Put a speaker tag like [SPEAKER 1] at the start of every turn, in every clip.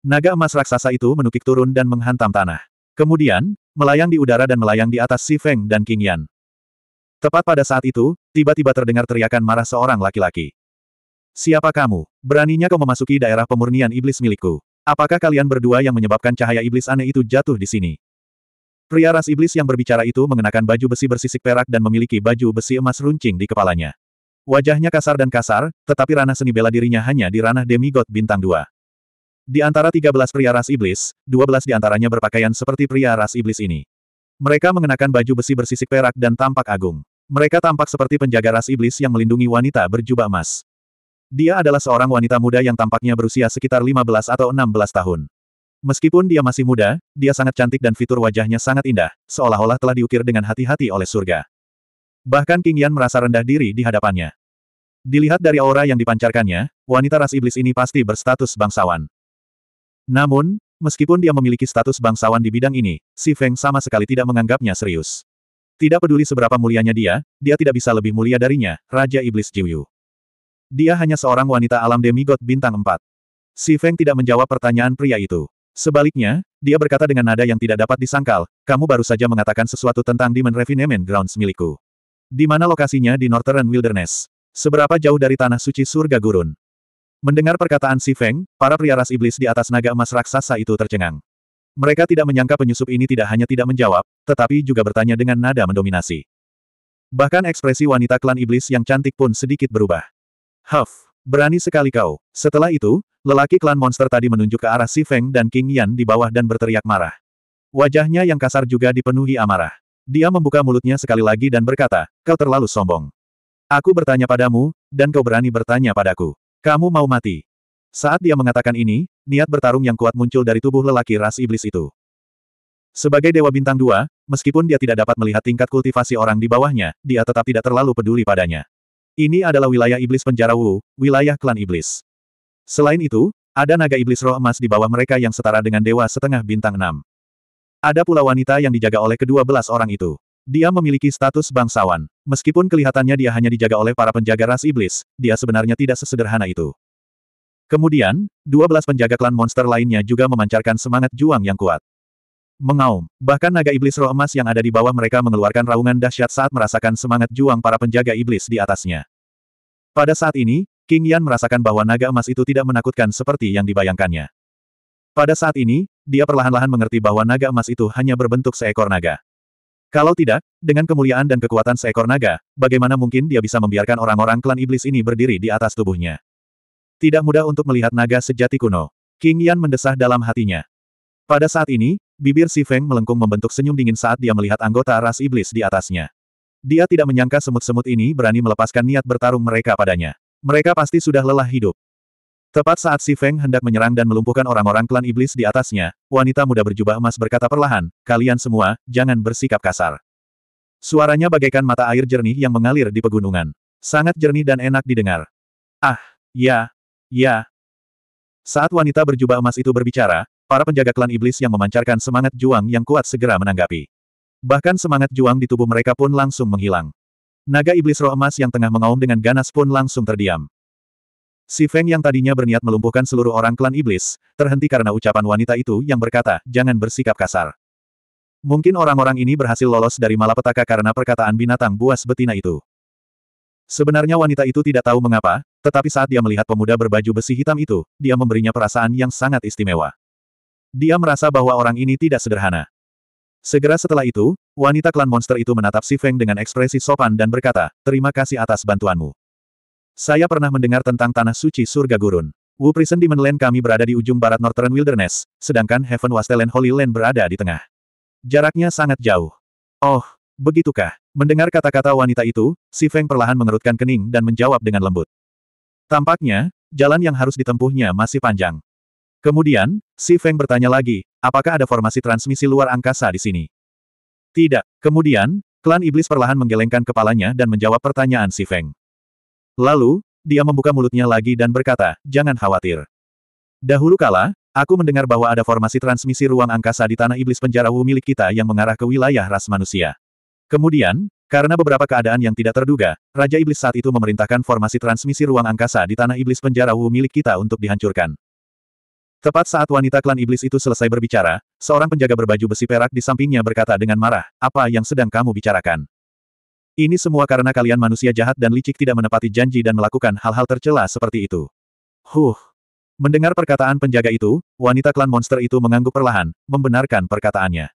[SPEAKER 1] Naga emas raksasa itu menukik turun dan menghantam tanah. Kemudian, melayang di udara dan melayang di atas Si Feng dan King Yan. Tepat pada saat itu, tiba-tiba terdengar teriakan marah seorang laki-laki. Siapa kamu? Beraninya kau memasuki daerah pemurnian iblis milikku. Apakah kalian berdua yang menyebabkan cahaya iblis aneh itu jatuh di sini? Pria ras iblis yang berbicara itu mengenakan baju besi bersisik perak dan memiliki baju besi emas runcing di kepalanya. Wajahnya kasar dan kasar, tetapi ranah seni bela dirinya hanya di ranah demigod bintang dua. Di antara 13 pria ras iblis, 12 di antaranya berpakaian seperti pria ras iblis ini. Mereka mengenakan baju besi bersisik perak dan tampak agung. Mereka tampak seperti penjaga ras iblis yang melindungi wanita berjubah emas. Dia adalah seorang wanita muda yang tampaknya berusia sekitar 15 atau 16 tahun. Meskipun dia masih muda, dia sangat cantik dan fitur wajahnya sangat indah, seolah-olah telah diukir dengan hati-hati oleh surga. Bahkan King Yan merasa rendah diri di hadapannya. Dilihat dari aura yang dipancarkannya, wanita ras iblis ini pasti berstatus bangsawan. Namun, meskipun dia memiliki status bangsawan di bidang ini, Si Feng sama sekali tidak menganggapnya serius. Tidak peduli seberapa mulianya dia, dia tidak bisa lebih mulia darinya, Raja Iblis Jiuyu. Dia hanya seorang wanita alam demigod bintang 4. Si Feng tidak menjawab pertanyaan pria itu. Sebaliknya, dia berkata dengan nada yang tidak dapat disangkal, kamu baru saja mengatakan sesuatu tentang Demon Refinement Grounds milikku. Di mana lokasinya di Northern Wilderness? Seberapa jauh dari tanah suci surga gurun? Mendengar perkataan Si Feng, para pria ras iblis di atas naga emas raksasa itu tercengang. Mereka tidak menyangka penyusup ini tidak hanya tidak menjawab, tetapi juga bertanya dengan nada mendominasi. Bahkan ekspresi wanita klan iblis yang cantik pun sedikit berubah. Huff, berani sekali kau. Setelah itu, lelaki klan monster tadi menunjuk ke arah Si Feng dan King Yan di bawah dan berteriak marah. Wajahnya yang kasar juga dipenuhi amarah. Dia membuka mulutnya sekali lagi dan berkata, kau terlalu sombong. Aku bertanya padamu, dan kau berani bertanya padaku. Kamu mau mati. Saat dia mengatakan ini, niat bertarung yang kuat muncul dari tubuh lelaki ras iblis itu. Sebagai dewa bintang dua, meskipun dia tidak dapat melihat tingkat kultivasi orang di bawahnya, dia tetap tidak terlalu peduli padanya. Ini adalah wilayah iblis penjara Wu, wilayah klan iblis. Selain itu, ada naga iblis roh emas di bawah mereka yang setara dengan dewa setengah bintang enam. Ada pula wanita yang dijaga oleh kedua belas orang itu. Dia memiliki status bangsawan. Meskipun kelihatannya dia hanya dijaga oleh para penjaga ras iblis, dia sebenarnya tidak sesederhana itu. Kemudian, 12 penjaga klan monster lainnya juga memancarkan semangat juang yang kuat. Mengaum, bahkan naga iblis roh emas yang ada di bawah mereka mengeluarkan raungan dahsyat saat merasakan semangat juang para penjaga iblis di atasnya. Pada saat ini, King Yan merasakan bahwa naga emas itu tidak menakutkan seperti yang dibayangkannya. Pada saat ini, dia perlahan-lahan mengerti bahwa naga emas itu hanya berbentuk seekor naga. Kalau tidak, dengan kemuliaan dan kekuatan seekor naga, bagaimana mungkin dia bisa membiarkan orang-orang klan iblis ini berdiri di atas tubuhnya? Tidak mudah untuk melihat naga sejati kuno. King Yan mendesah dalam hatinya. Pada saat ini, bibir Si Feng melengkung membentuk senyum dingin saat dia melihat anggota ras iblis di atasnya. Dia tidak menyangka semut-semut ini berani melepaskan niat bertarung mereka padanya. Mereka pasti sudah lelah hidup. Tepat saat Si Feng hendak menyerang dan melumpuhkan orang-orang klan iblis di atasnya, wanita muda berjubah emas berkata perlahan, kalian semua, jangan bersikap kasar. Suaranya bagaikan mata air jernih yang mengalir di pegunungan. Sangat jernih dan enak didengar. Ah, ya, ya. Saat wanita berjubah emas itu berbicara, para penjaga klan iblis yang memancarkan semangat juang yang kuat segera menanggapi. Bahkan semangat juang di tubuh mereka pun langsung menghilang. Naga iblis roh emas yang tengah mengaum dengan ganas pun langsung terdiam. Si Feng yang tadinya berniat melumpuhkan seluruh orang klan iblis, terhenti karena ucapan wanita itu yang berkata, jangan bersikap kasar. Mungkin orang-orang ini berhasil lolos dari malapetaka karena perkataan binatang buas betina itu. Sebenarnya wanita itu tidak tahu mengapa, tetapi saat dia melihat pemuda berbaju besi hitam itu, dia memberinya perasaan yang sangat istimewa. Dia merasa bahwa orang ini tidak sederhana. Segera setelah itu, wanita klan monster itu menatap Si Feng dengan ekspresi sopan dan berkata, terima kasih atas bantuanmu. Saya pernah mendengar tentang Tanah Suci Surga Gurun. Wu Prison Demon kami berada di ujung barat Northern Wilderness, sedangkan Heaven Wasteland Holy Land berada di tengah. Jaraknya sangat jauh. Oh, begitukah? Mendengar kata-kata wanita itu, Si Feng perlahan mengerutkan kening dan menjawab dengan lembut. Tampaknya, jalan yang harus ditempuhnya masih panjang. Kemudian, Si Feng bertanya lagi, apakah ada formasi transmisi luar angkasa di sini? Tidak. Kemudian, klan iblis perlahan menggelengkan kepalanya dan menjawab pertanyaan Si Feng. Lalu, dia membuka mulutnya lagi dan berkata, jangan khawatir. Dahulu kala, aku mendengar bahwa ada formasi transmisi ruang angkasa di tanah iblis penjara Wu milik kita yang mengarah ke wilayah ras manusia. Kemudian, karena beberapa keadaan yang tidak terduga, Raja Iblis saat itu memerintahkan formasi transmisi ruang angkasa di tanah iblis penjara Wu milik kita untuk dihancurkan. Tepat saat wanita klan iblis itu selesai berbicara, seorang penjaga berbaju besi perak di sampingnya berkata dengan marah, apa yang sedang kamu bicarakan? Ini semua karena kalian manusia jahat dan licik tidak menepati janji dan melakukan hal-hal tercela seperti itu. Huh. Mendengar perkataan penjaga itu, wanita klan monster itu mengangguk perlahan, membenarkan perkataannya.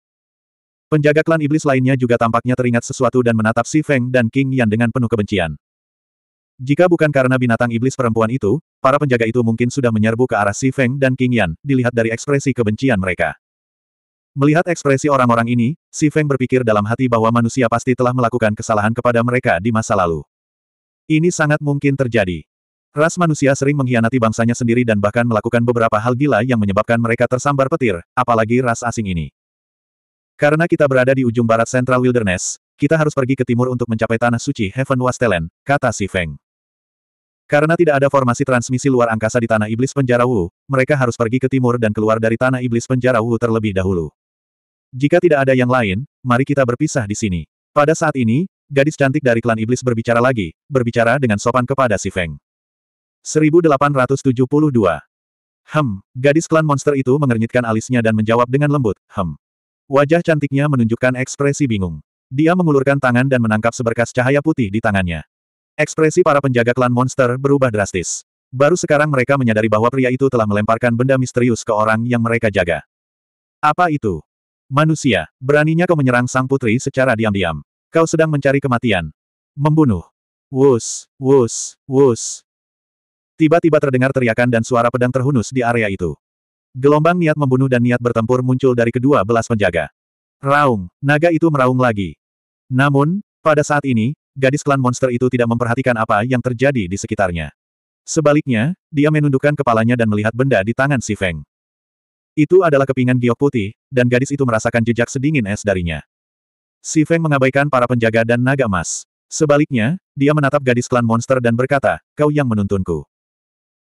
[SPEAKER 1] Penjaga klan iblis lainnya juga tampaknya teringat sesuatu dan menatap Si Feng dan King Yan dengan penuh kebencian. Jika bukan karena binatang iblis perempuan itu, para penjaga itu mungkin sudah menyerbu ke arah Si Feng dan King Yan, dilihat dari ekspresi kebencian mereka. Melihat ekspresi orang-orang ini, Si Feng berpikir dalam hati bahwa manusia pasti telah melakukan kesalahan kepada mereka di masa lalu. Ini sangat mungkin terjadi. Ras manusia sering mengkhianati bangsanya sendiri dan bahkan melakukan beberapa hal gila yang menyebabkan mereka tersambar petir, apalagi ras asing ini. Karena kita berada di ujung barat Central Wilderness, kita harus pergi ke timur untuk mencapai tanah suci Heaven Wastelen, kata Si Feng. Karena tidak ada formasi transmisi luar angkasa di tanah iblis penjara Wu, mereka harus pergi ke timur dan keluar dari tanah iblis penjara Wu terlebih dahulu. Jika tidak ada yang lain, mari kita berpisah di sini. Pada saat ini, gadis cantik dari klan iblis berbicara lagi, berbicara dengan sopan kepada si Feng. 1872. Hem, gadis klan monster itu mengernyitkan alisnya dan menjawab dengan lembut, hem. Wajah cantiknya menunjukkan ekspresi bingung. Dia mengulurkan tangan dan menangkap seberkas cahaya putih di tangannya. Ekspresi para penjaga klan monster berubah drastis. Baru sekarang mereka menyadari bahwa pria itu telah melemparkan benda misterius ke orang yang mereka jaga. Apa itu? Manusia, beraninya kau menyerang sang putri secara diam-diam. Kau sedang mencari kematian. Membunuh. Wus, wus, wus. Tiba-tiba terdengar teriakan dan suara pedang terhunus di area itu. Gelombang niat membunuh dan niat bertempur muncul dari kedua belas penjaga. Raung, naga itu meraung lagi. Namun, pada saat ini, gadis klan monster itu tidak memperhatikan apa yang terjadi di sekitarnya. Sebaliknya, dia menundukkan kepalanya dan melihat benda di tangan si Feng. Itu adalah kepingan giok putih, dan gadis itu merasakan jejak sedingin es darinya. Si Feng mengabaikan para penjaga dan naga emas. Sebaliknya, dia menatap gadis klan monster dan berkata, kau yang menuntunku.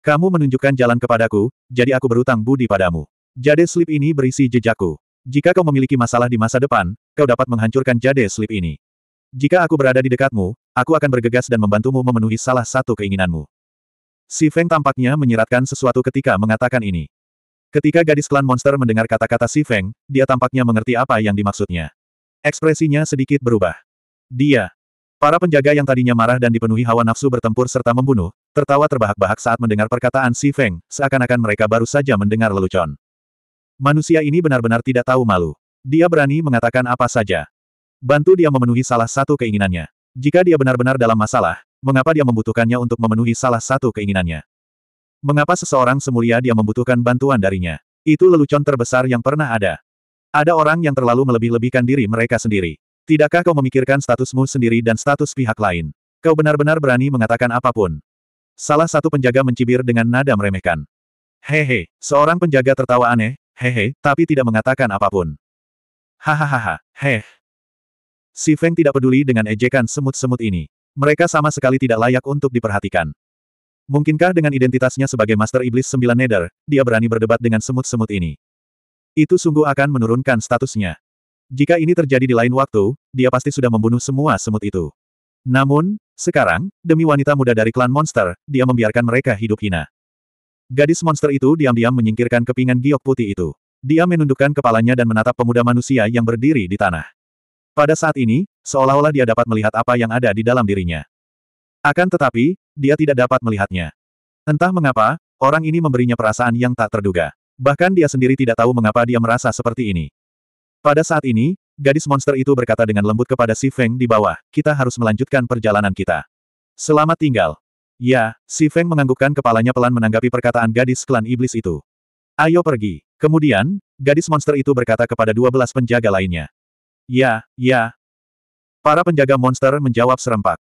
[SPEAKER 1] Kamu menunjukkan jalan kepadaku, jadi aku berutang budi padamu. Jade slip ini berisi jejakku. Jika kau memiliki masalah di masa depan, kau dapat menghancurkan jade slip ini. Jika aku berada di dekatmu, aku akan bergegas dan membantumu memenuhi salah satu keinginanmu. Si Feng tampaknya menyiratkan sesuatu ketika mengatakan ini. Ketika gadis klan monster mendengar kata-kata Si Feng, dia tampaknya mengerti apa yang dimaksudnya. Ekspresinya sedikit berubah. Dia. Para penjaga yang tadinya marah dan dipenuhi hawa nafsu bertempur serta membunuh, tertawa terbahak-bahak saat mendengar perkataan Si Feng, seakan-akan mereka baru saja mendengar lelucon. Manusia ini benar-benar tidak tahu malu. Dia berani mengatakan apa saja. Bantu dia memenuhi salah satu keinginannya. Jika dia benar-benar dalam masalah, mengapa dia membutuhkannya untuk memenuhi salah satu keinginannya? Mengapa seseorang semulia dia membutuhkan bantuan darinya? Itu lelucon terbesar yang pernah ada. Ada orang yang terlalu melebih-lebihkan diri mereka sendiri. Tidakkah kau memikirkan statusmu sendiri dan status pihak lain? Kau benar-benar berani mengatakan apapun. Salah satu penjaga mencibir dengan nada meremehkan. Hehe, seorang penjaga tertawa aneh, hehe, tapi tidak mengatakan apapun. Hahaha, heh. Si Feng tidak peduli dengan ejekan semut-semut ini. Mereka sama sekali tidak layak untuk diperhatikan. Mungkinkah dengan identitasnya sebagai Master Iblis Sembilan Nether, dia berani berdebat dengan semut-semut ini? Itu sungguh akan menurunkan statusnya. Jika ini terjadi di lain waktu, dia pasti sudah membunuh semua semut itu. Namun, sekarang, demi wanita muda dari klan monster, dia membiarkan mereka hidup hina. Gadis monster itu diam-diam menyingkirkan kepingan giok putih itu. Dia menundukkan kepalanya dan menatap pemuda manusia yang berdiri di tanah. Pada saat ini, seolah-olah dia dapat melihat apa yang ada di dalam dirinya. Akan tetapi, dia tidak dapat melihatnya. Entah mengapa, orang ini memberinya perasaan yang tak terduga. Bahkan dia sendiri tidak tahu mengapa dia merasa seperti ini. Pada saat ini, gadis monster itu berkata dengan lembut kepada Si Feng di bawah, kita harus melanjutkan perjalanan kita. Selamat tinggal. Ya, Si Feng menganggukkan kepalanya pelan menanggapi perkataan gadis klan iblis itu. Ayo pergi. Kemudian, gadis monster itu berkata kepada dua belas penjaga lainnya. Ya, ya. Para penjaga monster menjawab serempak.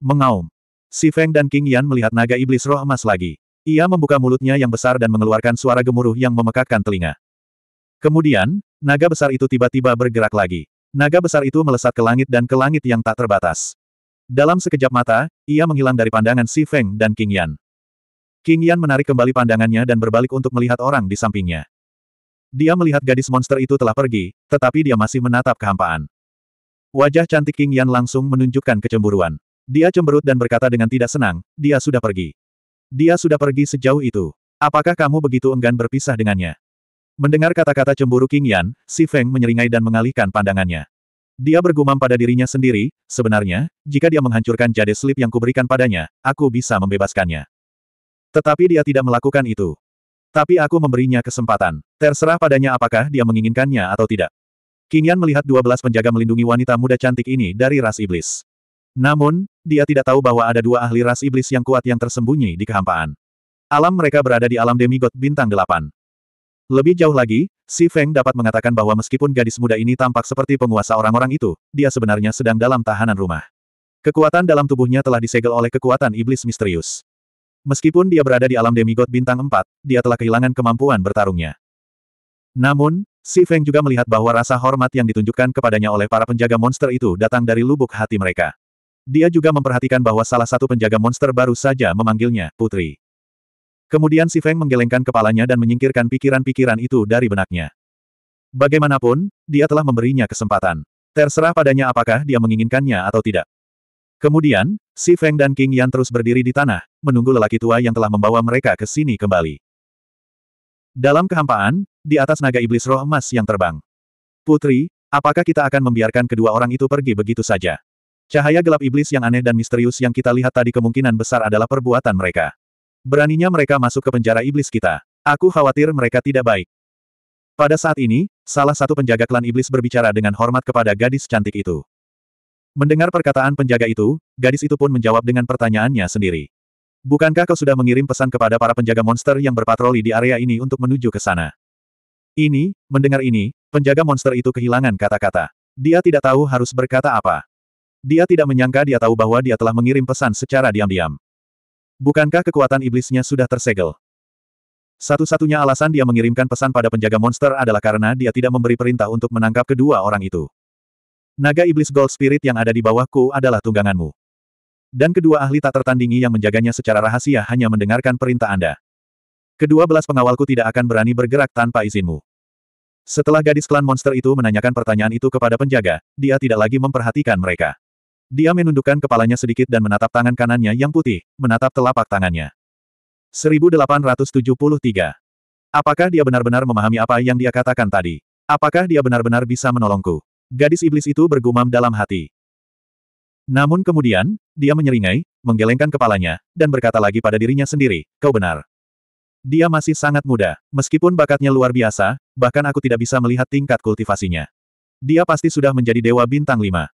[SPEAKER 1] Mengaum. Si Feng dan King Yan melihat naga iblis roh emas lagi. Ia membuka mulutnya yang besar dan mengeluarkan suara gemuruh yang memekakkan telinga. Kemudian, naga besar itu tiba-tiba bergerak lagi. Naga besar itu melesat ke langit dan ke langit yang tak terbatas. Dalam sekejap mata, ia menghilang dari pandangan Si Feng dan King Yan. King Yan menarik kembali pandangannya dan berbalik untuk melihat orang di sampingnya. Dia melihat gadis monster itu telah pergi, tetapi dia masih menatap kehampaan. Wajah cantik King Yan langsung menunjukkan kecemburuan. Dia cemberut dan berkata dengan tidak senang, dia sudah pergi. Dia sudah pergi sejauh itu. Apakah kamu begitu enggan berpisah dengannya? Mendengar kata-kata cemburu King Yan, si Feng menyeringai dan mengalihkan pandangannya. Dia bergumam pada dirinya sendiri, sebenarnya, jika dia menghancurkan jade slip yang kuberikan padanya, aku bisa membebaskannya. Tetapi dia tidak melakukan itu. Tapi aku memberinya kesempatan. Terserah padanya apakah dia menginginkannya atau tidak. King Yan melihat dua belas penjaga melindungi wanita muda cantik ini dari ras iblis. Namun, dia tidak tahu bahwa ada dua ahli ras iblis yang kuat yang tersembunyi di kehampaan. Alam mereka berada di alam demigod bintang delapan. Lebih jauh lagi, Si Feng dapat mengatakan bahwa meskipun gadis muda ini tampak seperti penguasa orang-orang itu, dia sebenarnya sedang dalam tahanan rumah. Kekuatan dalam tubuhnya telah disegel oleh kekuatan iblis misterius. Meskipun dia berada di alam demigod bintang empat, dia telah kehilangan kemampuan bertarungnya. Namun, Si Feng juga melihat bahwa rasa hormat yang ditunjukkan kepadanya oleh para penjaga monster itu datang dari lubuk hati mereka. Dia juga memperhatikan bahwa salah satu penjaga monster baru saja memanggilnya, Putri. Kemudian si Feng menggelengkan kepalanya dan menyingkirkan pikiran-pikiran itu dari benaknya. Bagaimanapun, dia telah memberinya kesempatan. Terserah padanya apakah dia menginginkannya atau tidak. Kemudian, si Feng dan King Yan terus berdiri di tanah, menunggu lelaki tua yang telah membawa mereka ke sini kembali. Dalam kehampaan, di atas naga iblis roh emas yang terbang. Putri, apakah kita akan membiarkan kedua orang itu pergi begitu saja? Cahaya gelap iblis yang aneh dan misterius yang kita lihat tadi kemungkinan besar adalah perbuatan mereka. Beraninya mereka masuk ke penjara iblis kita. Aku khawatir mereka tidak baik. Pada saat ini, salah satu penjaga klan iblis berbicara dengan hormat kepada gadis cantik itu. Mendengar perkataan penjaga itu, gadis itu pun menjawab dengan pertanyaannya sendiri. Bukankah kau sudah mengirim pesan kepada para penjaga monster yang berpatroli di area ini untuk menuju ke sana? Ini, mendengar ini, penjaga monster itu kehilangan kata-kata. Dia tidak tahu harus berkata apa. Dia tidak menyangka dia tahu bahwa dia telah mengirim pesan secara diam-diam. Bukankah kekuatan iblisnya sudah tersegel? Satu-satunya alasan dia mengirimkan pesan pada penjaga monster adalah karena dia tidak memberi perintah untuk menangkap kedua orang itu. Naga iblis gold spirit yang ada di bawahku adalah tungganganmu. Dan kedua ahli tak tertandingi yang menjaganya secara rahasia hanya mendengarkan perintah Anda. Kedua belas pengawalku tidak akan berani bergerak tanpa izinmu. Setelah gadis klan monster itu menanyakan pertanyaan itu kepada penjaga, dia tidak lagi memperhatikan mereka. Dia menundukkan kepalanya sedikit dan menatap tangan kanannya yang putih, menatap telapak tangannya. 1873. Apakah dia benar-benar memahami apa yang dia katakan tadi? Apakah dia benar-benar bisa menolongku? Gadis iblis itu bergumam dalam hati. Namun kemudian, dia menyeringai, menggelengkan kepalanya, dan berkata lagi pada dirinya sendiri, kau benar. Dia masih sangat muda, meskipun bakatnya luar biasa, bahkan aku tidak bisa melihat tingkat kultivasinya. Dia pasti sudah menjadi dewa bintang lima.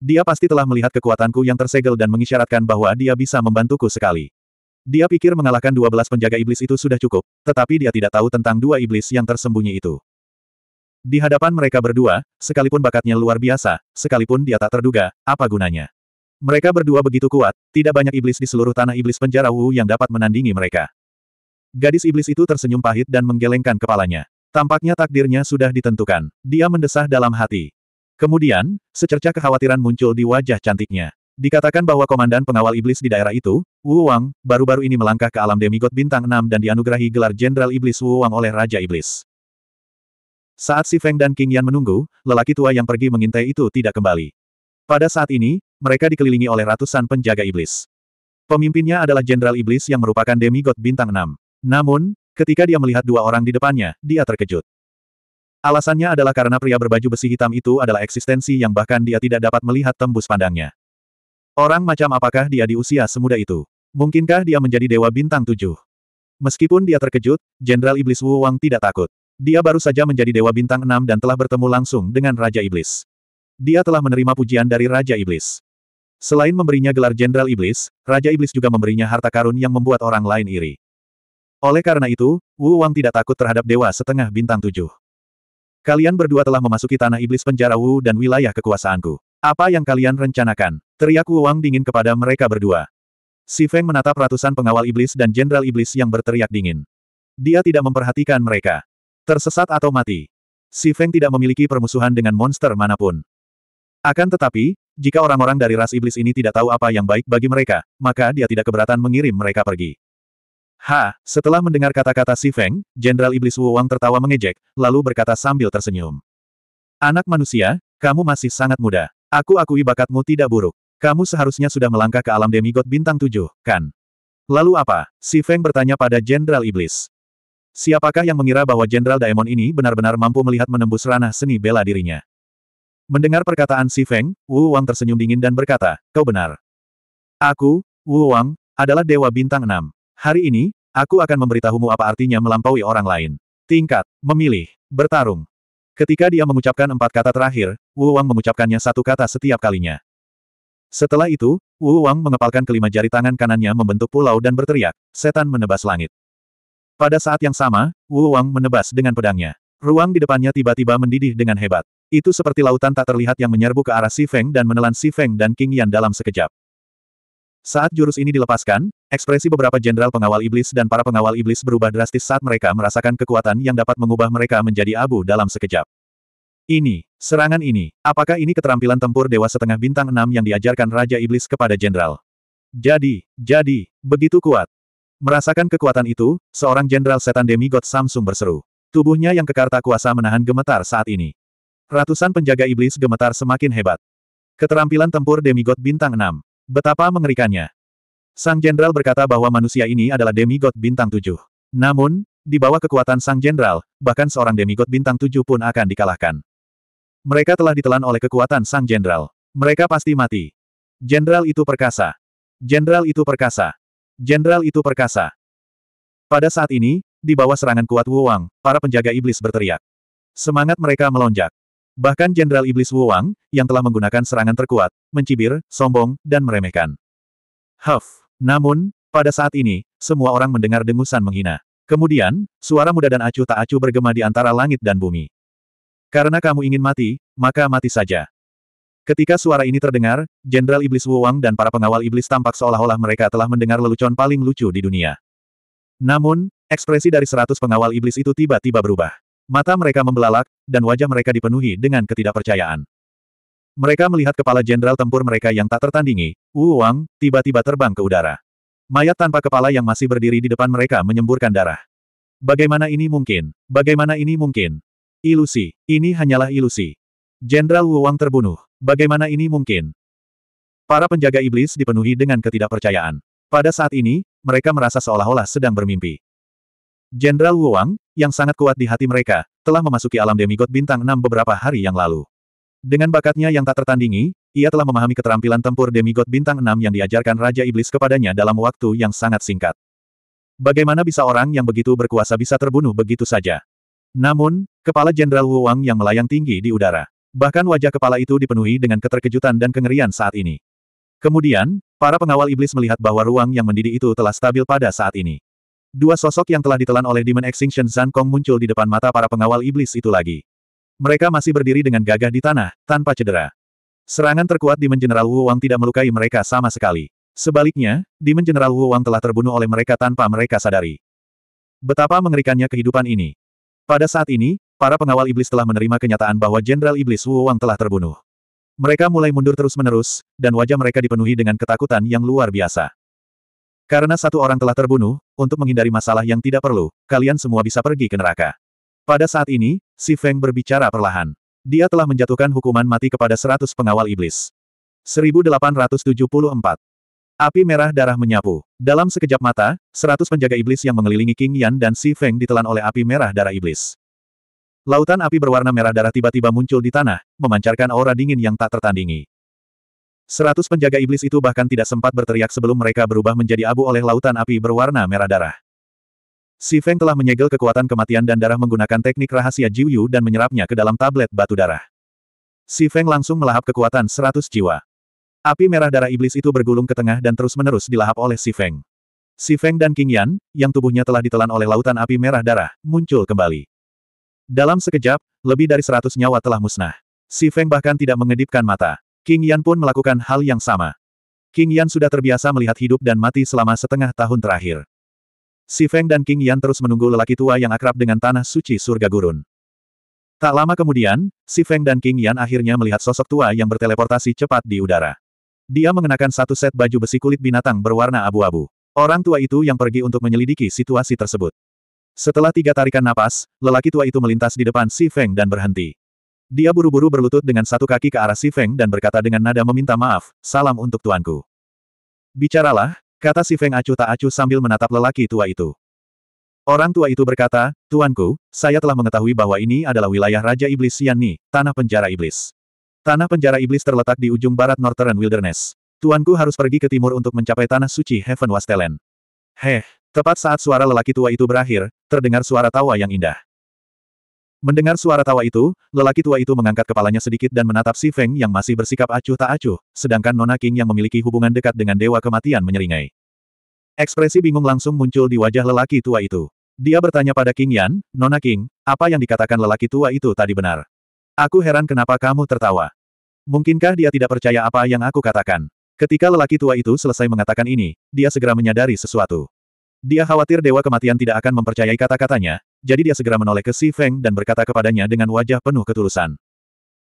[SPEAKER 1] Dia pasti telah melihat kekuatanku yang tersegel dan mengisyaratkan bahwa dia bisa membantuku sekali. Dia pikir mengalahkan dua belas penjaga iblis itu sudah cukup, tetapi dia tidak tahu tentang dua iblis yang tersembunyi itu. Di hadapan mereka berdua, sekalipun bakatnya luar biasa, sekalipun dia tak terduga, apa gunanya? Mereka berdua begitu kuat, tidak banyak iblis di seluruh tanah iblis penjara Wu yang dapat menandingi mereka. Gadis iblis itu tersenyum pahit dan menggelengkan kepalanya. Tampaknya takdirnya sudah ditentukan. Dia mendesah dalam hati. Kemudian, secerca kekhawatiran muncul di wajah cantiknya. Dikatakan bahwa komandan pengawal iblis di daerah itu, Wu Wang, baru-baru ini melangkah ke alam demigod bintang 6 dan dianugerahi gelar Jenderal Iblis Wu Wang oleh Raja Iblis. Saat Si Feng dan King Yan menunggu, lelaki tua yang pergi mengintai itu tidak kembali. Pada saat ini, mereka dikelilingi oleh ratusan penjaga iblis. Pemimpinnya adalah Jenderal Iblis yang merupakan demigod bintang 6. Namun, ketika dia melihat dua orang di depannya, dia terkejut. Alasannya adalah karena pria berbaju besi hitam itu adalah eksistensi yang bahkan dia tidak dapat melihat tembus pandangnya. Orang macam apakah dia di usia semuda itu? Mungkinkah dia menjadi dewa bintang tujuh? Meskipun dia terkejut, Jenderal Iblis Wu Wang tidak takut. Dia baru saja menjadi dewa bintang enam dan telah bertemu langsung dengan Raja Iblis. Dia telah menerima pujian dari Raja Iblis. Selain memberinya gelar Jenderal Iblis, Raja Iblis juga memberinya harta karun yang membuat orang lain iri. Oleh karena itu, Wu Wang tidak takut terhadap dewa setengah bintang tujuh. Kalian berdua telah memasuki tanah iblis penjara Wu dan wilayah kekuasaanku. Apa yang kalian rencanakan? Teriak Wu Wang dingin kepada mereka berdua. Si Feng menatap ratusan pengawal iblis dan jenderal iblis yang berteriak dingin. Dia tidak memperhatikan mereka. Tersesat atau mati. Si Feng tidak memiliki permusuhan dengan monster manapun. Akan tetapi, jika orang-orang dari ras iblis ini tidak tahu apa yang baik bagi mereka, maka dia tidak keberatan mengirim mereka pergi. Ha, setelah mendengar kata-kata Si Feng, Jenderal Iblis Wu Wang tertawa mengejek, lalu berkata sambil tersenyum. Anak manusia, kamu masih sangat muda. Aku akui bakatmu tidak buruk. Kamu seharusnya sudah melangkah ke alam demigod bintang tujuh, kan? Lalu apa? Si Feng bertanya pada Jenderal Iblis. Siapakah yang mengira bahwa Jenderal Daemon ini benar-benar mampu melihat menembus ranah seni bela dirinya? Mendengar perkataan Si Feng, Wu Wang tersenyum dingin dan berkata, kau benar. Aku, Wu Wang, adalah Dewa Bintang enam. Hari ini, aku akan memberitahumu apa artinya melampaui orang lain. Tingkat, memilih, bertarung. Ketika dia mengucapkan empat kata terakhir, Wu Wang mengucapkannya satu kata setiap kalinya. Setelah itu, Wu Wang mengepalkan kelima jari tangan kanannya membentuk pulau dan berteriak, setan menebas langit. Pada saat yang sama, Wu Wang menebas dengan pedangnya. Ruang di depannya tiba-tiba mendidih dengan hebat. Itu seperti lautan tak terlihat yang menyerbu ke arah Si Feng dan menelan Si Feng dan King Yan dalam sekejap. Saat jurus ini dilepaskan, Ekspresi beberapa jenderal pengawal iblis dan para pengawal iblis berubah drastis saat mereka merasakan kekuatan yang dapat mengubah mereka menjadi abu dalam sekejap. Ini, serangan ini, apakah ini keterampilan tempur Dewa Setengah Bintang enam yang diajarkan Raja Iblis kepada jenderal? Jadi, jadi, begitu kuat. Merasakan kekuatan itu, seorang jenderal setan demigod Samsung berseru. Tubuhnya yang kekarta kuasa menahan gemetar saat ini. Ratusan penjaga iblis gemetar semakin hebat. Keterampilan tempur demigod bintang enam. Betapa mengerikannya. Sang Jenderal berkata bahwa manusia ini adalah demigod bintang tujuh. Namun, di bawah kekuatan Sang Jenderal, bahkan seorang demigod bintang tujuh pun akan dikalahkan. Mereka telah ditelan oleh kekuatan Sang Jenderal. Mereka pasti mati. Jenderal itu perkasa. Jenderal itu perkasa. Jenderal itu perkasa. Pada saat ini, di bawah serangan kuat Wang, para penjaga iblis berteriak. Semangat mereka melonjak. Bahkan Jenderal Iblis Wang, yang telah menggunakan serangan terkuat, mencibir, sombong, dan meremehkan. Huff! Namun, pada saat ini, semua orang mendengar dengusan menghina. Kemudian, suara muda dan acuh tak acuh bergema di antara langit dan bumi. Karena kamu ingin mati, maka mati saja. Ketika suara ini terdengar, Jenderal Iblis Wuwang dan para pengawal iblis tampak seolah-olah mereka telah mendengar lelucon paling lucu di dunia. Namun, ekspresi dari seratus pengawal iblis itu tiba-tiba berubah. Mata mereka membelalak, dan wajah mereka dipenuhi dengan ketidakpercayaan. Mereka melihat kepala jenderal tempur mereka yang tak tertandingi, Wu Wang, tiba-tiba terbang ke udara. Mayat tanpa kepala yang masih berdiri di depan mereka menyemburkan darah. Bagaimana ini mungkin? Bagaimana ini mungkin? Ilusi, ini hanyalah ilusi. Jenderal Wu Wang terbunuh. Bagaimana ini mungkin? Para penjaga iblis dipenuhi dengan ketidakpercayaan. Pada saat ini, mereka merasa seolah-olah sedang bermimpi. Jenderal Wu Wang, yang sangat kuat di hati mereka, telah memasuki alam demigod bintang 6 beberapa hari yang lalu. Dengan bakatnya yang tak tertandingi, ia telah memahami keterampilan tempur demigod bintang Enam yang diajarkan Raja Iblis kepadanya dalam waktu yang sangat singkat. Bagaimana bisa orang yang begitu berkuasa bisa terbunuh begitu saja? Namun, kepala Jenderal Wu Wang yang melayang tinggi di udara. Bahkan wajah kepala itu dipenuhi dengan keterkejutan dan kengerian saat ini. Kemudian, para pengawal iblis melihat bahwa ruang yang mendidih itu telah stabil pada saat ini. Dua sosok yang telah ditelan oleh Demon Extinction Zankong muncul di depan mata para pengawal iblis itu lagi. Mereka masih berdiri dengan gagah di tanah, tanpa cedera. Serangan terkuat Demon General Wu Wang tidak melukai mereka sama sekali. Sebaliknya, Demon General Wu Wang telah terbunuh oleh mereka tanpa mereka sadari. Betapa mengerikannya kehidupan ini. Pada saat ini, para pengawal iblis telah menerima kenyataan bahwa Jenderal Iblis Wu Wang telah terbunuh. Mereka mulai mundur terus-menerus, dan wajah mereka dipenuhi dengan ketakutan yang luar biasa. Karena satu orang telah terbunuh, untuk menghindari masalah yang tidak perlu, kalian semua bisa pergi ke neraka. Pada saat ini, Si Feng berbicara perlahan. Dia telah menjatuhkan hukuman mati kepada seratus pengawal iblis. 1874. Api merah darah menyapu. Dalam sekejap mata, seratus penjaga iblis yang mengelilingi King Yan dan Si Feng ditelan oleh api merah darah iblis. Lautan api berwarna merah darah tiba-tiba muncul di tanah, memancarkan aura dingin yang tak tertandingi. Seratus penjaga iblis itu bahkan tidak sempat berteriak sebelum mereka berubah menjadi abu oleh lautan api berwarna merah darah. Si Feng telah menyegel kekuatan kematian dan darah menggunakan teknik rahasia Jiuyu dan menyerapnya ke dalam tablet batu darah. Si Feng langsung melahap kekuatan 100 jiwa. Api merah darah iblis itu bergulung ke tengah dan terus-menerus dilahap oleh Si Feng. Si Feng dan King Yan, yang tubuhnya telah ditelan oleh lautan api merah darah, muncul kembali. Dalam sekejap, lebih dari 100 nyawa telah musnah. Si Feng bahkan tidak mengedipkan mata. King Yan pun melakukan hal yang sama. King Yan sudah terbiasa melihat hidup dan mati selama setengah tahun terakhir. Si Feng dan King Yan terus menunggu lelaki tua yang akrab dengan tanah suci surga gurun. Tak lama kemudian, Si Feng dan King Yan akhirnya melihat sosok tua yang berteleportasi cepat di udara. Dia mengenakan satu set baju besi kulit binatang berwarna abu-abu. Orang tua itu yang pergi untuk menyelidiki situasi tersebut. Setelah tiga tarikan napas, lelaki tua itu melintas di depan Si Feng dan berhenti. Dia buru-buru berlutut dengan satu kaki ke arah Si Feng dan berkata dengan nada meminta maaf, salam untuk tuanku. Bicaralah, Kata si Feng acuh tak acuh sambil menatap lelaki tua itu. Orang tua itu berkata, Tuanku, saya telah mengetahui bahwa ini adalah wilayah Raja Iblis Yanni, Tanah Penjara Iblis. Tanah Penjara Iblis terletak di ujung barat Northern Wilderness. Tuanku harus pergi ke timur untuk mencapai Tanah Suci Heaven Wastelen. Heh, tepat saat suara lelaki tua itu berakhir, terdengar suara tawa yang indah. Mendengar suara tawa itu, lelaki tua itu mengangkat kepalanya sedikit dan menatap si Feng yang masih bersikap acuh tak acuh, sedangkan Nona King yang memiliki hubungan dekat dengan Dewa Kematian menyeringai. Ekspresi bingung langsung muncul di wajah lelaki tua itu. Dia bertanya pada King Yan, Nona King, apa yang dikatakan lelaki tua itu tadi benar? Aku heran kenapa kamu tertawa. Mungkinkah dia tidak percaya apa yang aku katakan? Ketika lelaki tua itu selesai mengatakan ini, dia segera menyadari sesuatu. Dia khawatir Dewa Kematian tidak akan mempercayai kata-katanya, jadi dia segera menoleh ke Si Feng dan berkata kepadanya dengan wajah penuh ketulusan.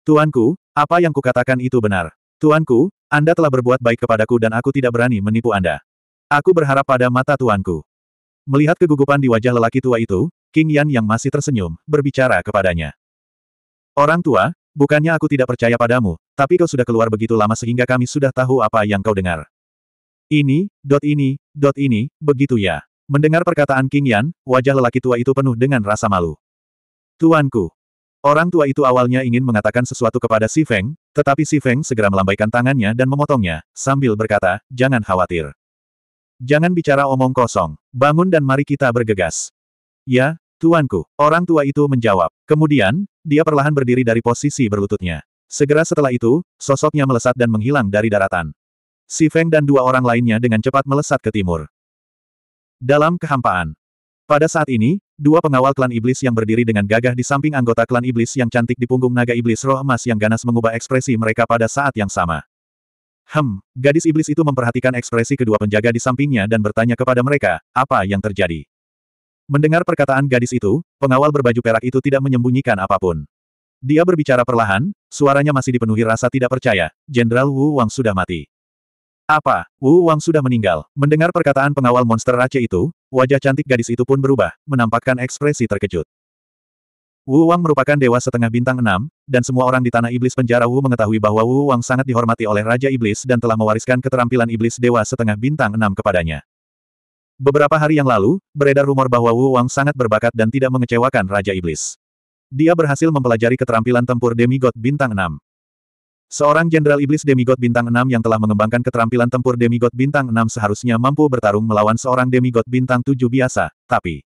[SPEAKER 1] Tuanku, apa yang kukatakan itu benar. Tuanku, Anda telah berbuat baik kepadaku dan aku tidak berani menipu Anda. Aku berharap pada mata Tuanku. Melihat kegugupan di wajah lelaki tua itu, King Yan yang masih tersenyum, berbicara kepadanya. Orang tua, bukannya aku tidak percaya padamu, tapi kau sudah keluar begitu lama sehingga kami sudah tahu apa yang kau dengar. Ini, dot ini, dot ini, begitu ya. Mendengar perkataan King Yan, wajah lelaki tua itu penuh dengan rasa malu. Tuanku. Orang tua itu awalnya ingin mengatakan sesuatu kepada Si Feng, tetapi Si Feng segera melambaikan tangannya dan memotongnya, sambil berkata, jangan khawatir. Jangan bicara omong kosong. Bangun dan mari kita bergegas. Ya, tuanku. Orang tua itu menjawab. Kemudian, dia perlahan berdiri dari posisi berlututnya. Segera setelah itu, sosoknya melesat dan menghilang dari daratan. Si Feng dan dua orang lainnya dengan cepat melesat ke timur. Dalam kehampaan. Pada saat ini, dua pengawal klan iblis yang berdiri dengan gagah di samping anggota klan iblis yang cantik di punggung naga iblis roh emas yang ganas mengubah ekspresi mereka pada saat yang sama. Hem, gadis iblis itu memperhatikan ekspresi kedua penjaga di sampingnya dan bertanya kepada mereka, apa yang terjadi? Mendengar perkataan gadis itu, pengawal berbaju perak itu tidak menyembunyikan apapun. Dia berbicara perlahan, suaranya masih dipenuhi rasa tidak percaya. Jenderal Wu Wang sudah mati. Apa? Wu Wang sudah meninggal. Mendengar perkataan pengawal monster raja itu, wajah cantik gadis itu pun berubah, menampakkan ekspresi terkejut. Wu Wang merupakan dewa setengah bintang enam, dan semua orang di tanah iblis penjara Wu mengetahui bahwa Wu Wang sangat dihormati oleh Raja Iblis dan telah mewariskan keterampilan iblis dewa setengah bintang enam kepadanya. Beberapa hari yang lalu, beredar rumor bahwa Wu Wang sangat berbakat dan tidak mengecewakan Raja Iblis. Dia berhasil mempelajari keterampilan tempur demigod bintang enam. Seorang Jenderal Iblis Demigod Bintang 6 yang telah mengembangkan keterampilan tempur Demigod Bintang 6 seharusnya mampu bertarung melawan seorang Demigod Bintang 7 biasa, tapi...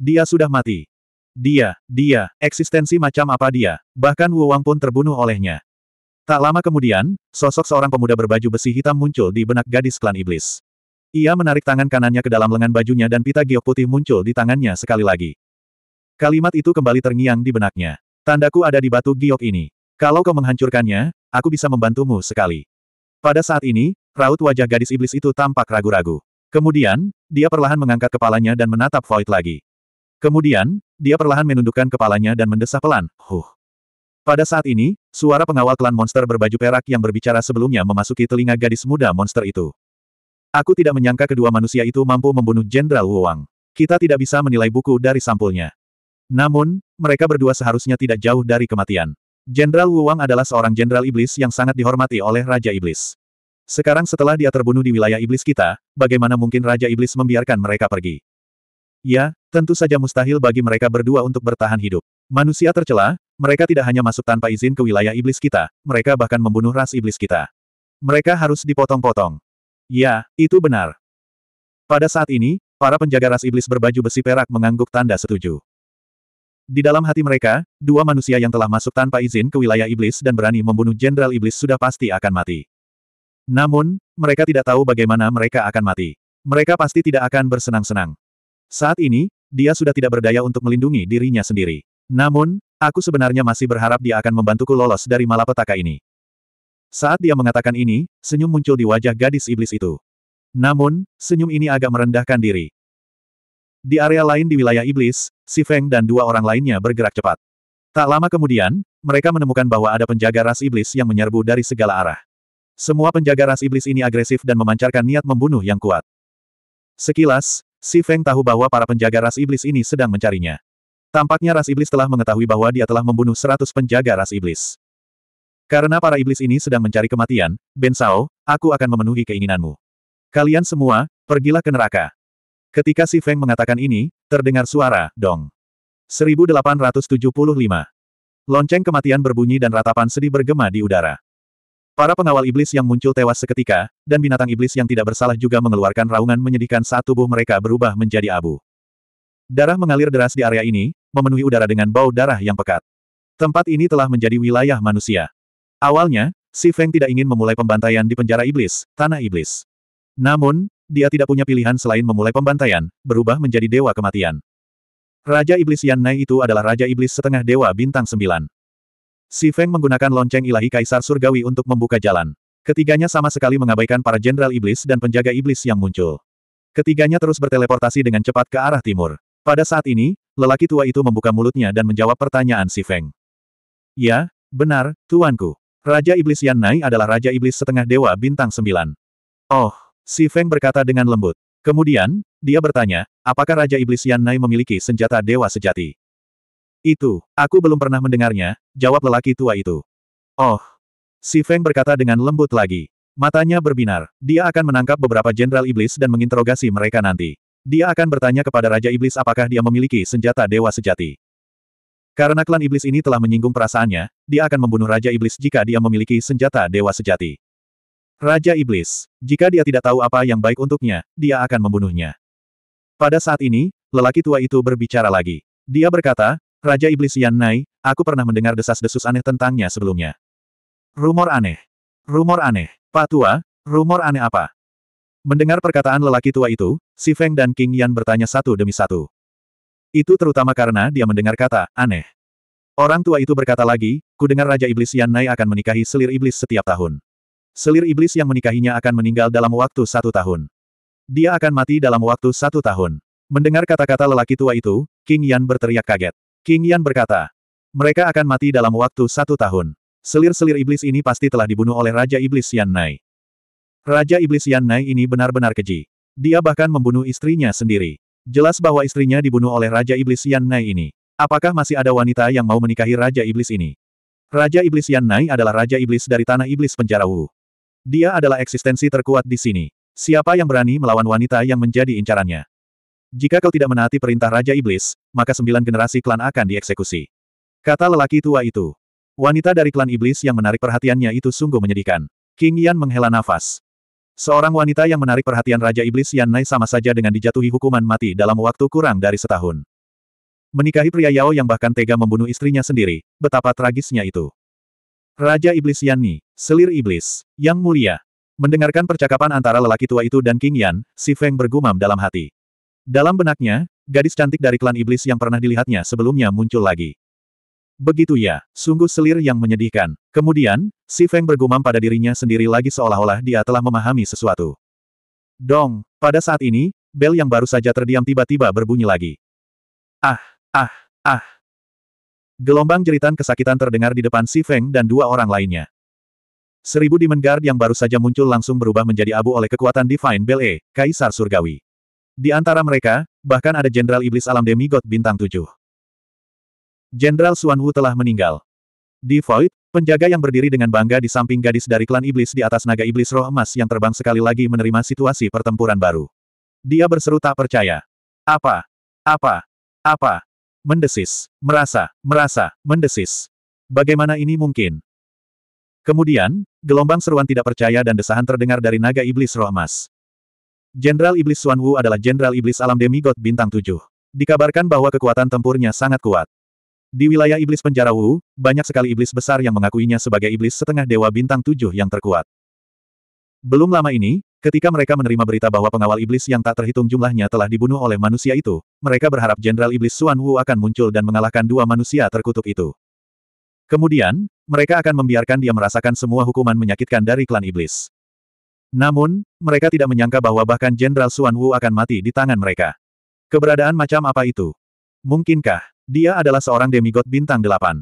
[SPEAKER 1] Dia sudah mati. Dia, dia, eksistensi macam apa dia, bahkan Wu Wang pun terbunuh olehnya. Tak lama kemudian, sosok seorang pemuda berbaju besi hitam muncul di benak gadis klan Iblis. Ia menarik tangan kanannya ke dalam lengan bajunya dan pita giok putih muncul di tangannya sekali lagi. Kalimat itu kembali terngiang di benaknya. Tandaku ada di batu giok ini. Kalau kau menghancurkannya, aku bisa membantumu sekali. Pada saat ini, raut wajah gadis iblis itu tampak ragu-ragu. Kemudian, dia perlahan mengangkat kepalanya dan menatap Void lagi. Kemudian, dia perlahan menundukkan kepalanya dan mendesah pelan, huh. Pada saat ini, suara pengawal klan monster berbaju perak yang berbicara sebelumnya memasuki telinga gadis muda monster itu. Aku tidak menyangka kedua manusia itu mampu membunuh Jenderal Wuang. Kita tidak bisa menilai buku dari sampulnya. Namun, mereka berdua seharusnya tidak jauh dari kematian. Jenderal Wu Wang adalah seorang jenderal iblis yang sangat dihormati oleh Raja Iblis. Sekarang setelah dia terbunuh di wilayah iblis kita, bagaimana mungkin Raja Iblis membiarkan mereka pergi? Ya, tentu saja mustahil bagi mereka berdua untuk bertahan hidup. Manusia tercela, mereka tidak hanya masuk tanpa izin ke wilayah iblis kita, mereka bahkan membunuh ras iblis kita. Mereka harus dipotong-potong. Ya, itu benar. Pada saat ini, para penjaga ras iblis berbaju besi perak mengangguk tanda setuju. Di dalam hati mereka, dua manusia yang telah masuk tanpa izin ke wilayah iblis dan berani membunuh Jenderal Iblis sudah pasti akan mati. Namun, mereka tidak tahu bagaimana mereka akan mati. Mereka pasti tidak akan bersenang-senang. Saat ini, dia sudah tidak berdaya untuk melindungi dirinya sendiri. Namun, aku sebenarnya masih berharap dia akan membantuku lolos dari malapetaka ini. Saat dia mengatakan ini, senyum muncul di wajah gadis iblis itu. Namun, senyum ini agak merendahkan diri. Di area lain di wilayah iblis, Si Feng dan dua orang lainnya bergerak cepat. Tak lama kemudian, mereka menemukan bahwa ada penjaga ras iblis yang menyerbu dari segala arah. Semua penjaga ras iblis ini agresif dan memancarkan niat membunuh yang kuat. Sekilas, Si Feng tahu bahwa para penjaga ras iblis ini sedang mencarinya. Tampaknya ras iblis telah mengetahui bahwa dia telah membunuh seratus penjaga ras iblis. Karena para iblis ini sedang mencari kematian, Ben Sao, aku akan memenuhi keinginanmu. Kalian semua, pergilah ke neraka. Ketika Si Feng mengatakan ini, terdengar suara, dong. 1875. Lonceng kematian berbunyi dan ratapan sedih bergema di udara. Para pengawal iblis yang muncul tewas seketika, dan binatang iblis yang tidak bersalah juga mengeluarkan raungan menyedihkan saat tubuh mereka berubah menjadi abu. Darah mengalir deras di area ini, memenuhi udara dengan bau darah yang pekat. Tempat ini telah menjadi wilayah manusia. Awalnya, Si Feng tidak ingin memulai pembantaian di penjara iblis, tanah iblis. Namun, dia tidak punya pilihan selain memulai pembantaian, berubah menjadi dewa kematian. Raja Iblis Yan Nai itu adalah Raja Iblis setengah dewa bintang sembilan. Si Feng menggunakan lonceng ilahi Kaisar Surgawi untuk membuka jalan. Ketiganya sama sekali mengabaikan para jenderal iblis dan penjaga iblis yang muncul. Ketiganya terus berteleportasi dengan cepat ke arah timur. Pada saat ini, lelaki tua itu membuka mulutnya dan menjawab pertanyaan si Feng. Ya, benar, tuanku. Raja Iblis Yan Nai adalah Raja Iblis setengah dewa bintang sembilan. Oh, Si Feng berkata dengan lembut. Kemudian, dia bertanya, apakah Raja Iblis Yan Nai memiliki senjata dewa sejati? Itu, aku belum pernah mendengarnya, jawab lelaki tua itu. Oh. Si Feng berkata dengan lembut lagi. Matanya berbinar. Dia akan menangkap beberapa jenderal iblis dan menginterogasi mereka nanti. Dia akan bertanya kepada Raja Iblis apakah dia memiliki senjata dewa sejati. Karena klan iblis ini telah menyinggung perasaannya, dia akan membunuh Raja Iblis jika dia memiliki senjata dewa sejati. Raja Iblis. Jika dia tidak tahu apa yang baik untuknya, dia akan membunuhnya. Pada saat ini, lelaki tua itu berbicara lagi. Dia berkata, Raja Iblis Yan Nai, aku pernah mendengar desas-desus aneh tentangnya sebelumnya. Rumor aneh. Rumor aneh. Pak tua, rumor aneh apa? Mendengar perkataan lelaki tua itu, Si Feng dan King Yan bertanya satu demi satu. Itu terutama karena dia mendengar kata, aneh. Orang tua itu berkata lagi, ku dengar Raja Iblis Yan Nai akan menikahi selir iblis setiap tahun. Selir iblis yang menikahinya akan meninggal dalam waktu satu tahun. Dia akan mati dalam waktu satu tahun. Mendengar kata-kata lelaki tua itu, King Yan berteriak kaget. King Yan berkata, mereka akan mati dalam waktu satu tahun. Selir-selir iblis ini pasti telah dibunuh oleh Raja Iblis Yan Nai. Raja Iblis Yan Nai ini benar-benar keji. Dia bahkan membunuh istrinya sendiri. Jelas bahwa istrinya dibunuh oleh Raja Iblis Yan Nai ini. Apakah masih ada wanita yang mau menikahi Raja Iblis ini? Raja Iblis Yan Nai adalah Raja Iblis dari Tanah Iblis Penjara Wu. Dia adalah eksistensi terkuat di sini. Siapa yang berani melawan wanita yang menjadi incarannya? Jika kau tidak menaati perintah Raja Iblis, maka sembilan generasi klan akan dieksekusi. Kata lelaki tua itu. Wanita dari klan Iblis yang menarik perhatiannya itu sungguh menyedihkan. King Yan menghela nafas. Seorang wanita yang menarik perhatian Raja Iblis Yan Nai sama saja dengan dijatuhi hukuman mati dalam waktu kurang dari setahun. Menikahi pria Yao yang bahkan tega membunuh istrinya sendiri, betapa tragisnya itu. Raja Iblis Yanni, Selir Iblis, Yang Mulia. Mendengarkan percakapan antara lelaki tua itu dan King Yan, si Feng bergumam dalam hati. Dalam benaknya, gadis cantik dari klan Iblis yang pernah dilihatnya sebelumnya muncul lagi. Begitu ya, sungguh selir yang menyedihkan. Kemudian, si Feng bergumam pada dirinya sendiri lagi seolah-olah dia telah memahami sesuatu. Dong, pada saat ini, bel yang baru saja terdiam tiba-tiba berbunyi lagi. Ah, ah, ah. Gelombang jeritan kesakitan terdengar di depan Si Feng dan dua orang lainnya. Seribu Demon Guard yang baru saja muncul langsung berubah menjadi abu oleh kekuatan Divine Bell E, Kaisar Surgawi. Di antara mereka, bahkan ada Jenderal Iblis Alam Demigod Bintang 7. Jenderal Suan Wu telah meninggal. Di Void, penjaga yang berdiri dengan bangga di samping gadis dari klan iblis di atas naga iblis roh emas yang terbang sekali lagi menerima situasi pertempuran baru. Dia berseru tak percaya. Apa? Apa? Apa? mendesis, merasa, merasa, mendesis. Bagaimana ini mungkin? Kemudian, gelombang seruan tidak percaya dan desahan terdengar dari naga iblis roh emas. Jenderal Iblis Xuan Wu adalah Jenderal Iblis Alam Demigod Bintang 7. Dikabarkan bahwa kekuatan tempurnya sangat kuat. Di wilayah iblis penjara Wu, banyak sekali iblis besar yang mengakuinya sebagai iblis setengah dewa bintang 7 yang terkuat. Belum lama ini, Ketika mereka menerima berita bahwa pengawal iblis yang tak terhitung jumlahnya telah dibunuh oleh manusia itu, mereka berharap Jenderal Iblis Suan Wu akan muncul dan mengalahkan dua manusia terkutuk itu. Kemudian, mereka akan membiarkan dia merasakan semua hukuman menyakitkan dari klan iblis. Namun, mereka tidak menyangka bahwa bahkan Jenderal Suan Wu akan mati di tangan mereka. Keberadaan macam apa itu? Mungkinkah, dia adalah seorang demigod bintang delapan?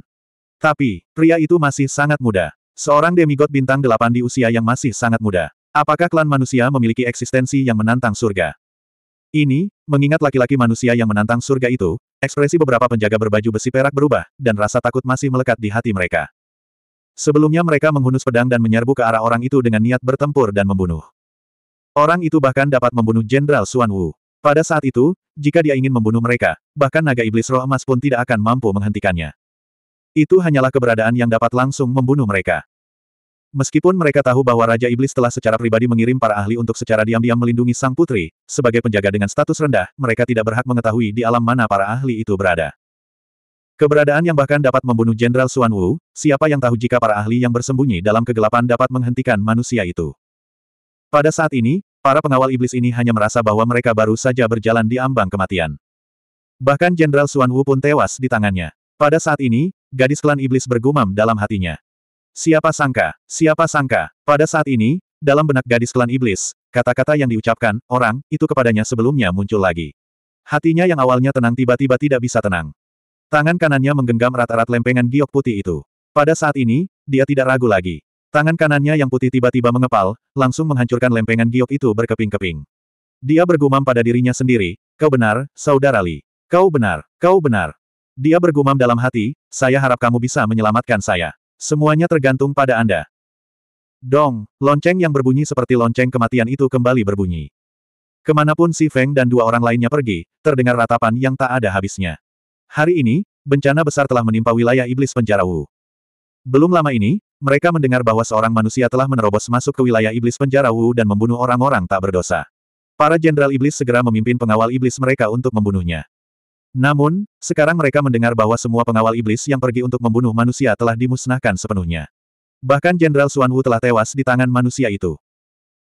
[SPEAKER 1] Tapi, pria itu masih sangat muda. Seorang demigod bintang delapan di usia yang masih sangat muda. Apakah klan manusia memiliki eksistensi yang menantang surga? Ini, mengingat laki-laki manusia yang menantang surga itu, ekspresi beberapa penjaga berbaju besi perak berubah, dan rasa takut masih melekat di hati mereka. Sebelumnya mereka menghunus pedang dan menyerbu ke arah orang itu dengan niat bertempur dan membunuh. Orang itu bahkan dapat membunuh Jenderal Suan Wu. Pada saat itu, jika dia ingin membunuh mereka, bahkan naga iblis roh emas pun tidak akan mampu menghentikannya. Itu hanyalah keberadaan yang dapat langsung membunuh mereka. Meskipun mereka tahu bahwa Raja Iblis telah secara pribadi mengirim para ahli untuk secara diam-diam melindungi sang putri, sebagai penjaga dengan status rendah, mereka tidak berhak mengetahui di alam mana para ahli itu berada. Keberadaan yang bahkan dapat membunuh Jenderal Suan Wu, siapa yang tahu jika para ahli yang bersembunyi dalam kegelapan dapat menghentikan manusia itu. Pada saat ini, para pengawal iblis ini hanya merasa bahwa mereka baru saja berjalan di ambang kematian. Bahkan Jenderal Suan Wu pun tewas di tangannya. Pada saat ini, gadis klan iblis bergumam dalam hatinya. Siapa sangka, siapa sangka, pada saat ini, dalam benak gadis klan iblis, kata-kata yang diucapkan, orang, itu kepadanya sebelumnya muncul lagi. Hatinya yang awalnya tenang tiba-tiba tidak bisa tenang. Tangan kanannya menggenggam erat-erat lempengan giok putih itu. Pada saat ini, dia tidak ragu lagi. Tangan kanannya yang putih tiba-tiba mengepal, langsung menghancurkan lempengan giok itu berkeping-keping. Dia bergumam pada dirinya sendiri, kau benar, saudara Li. Kau benar, kau benar. Dia bergumam dalam hati, saya harap kamu bisa menyelamatkan saya. Semuanya tergantung pada Anda. Dong, lonceng yang berbunyi seperti lonceng kematian itu kembali berbunyi. Kemanapun Si Feng dan dua orang lainnya pergi, terdengar ratapan yang tak ada habisnya. Hari ini, bencana besar telah menimpa wilayah iblis penjara Wu. Belum lama ini, mereka mendengar bahwa seorang manusia telah menerobos masuk ke wilayah iblis penjara Wu dan membunuh orang-orang tak berdosa. Para jenderal iblis segera memimpin pengawal iblis mereka untuk membunuhnya. Namun, sekarang mereka mendengar bahwa semua pengawal iblis yang pergi untuk membunuh manusia telah dimusnahkan sepenuhnya. Bahkan Jenderal Suan Wu telah tewas di tangan manusia itu.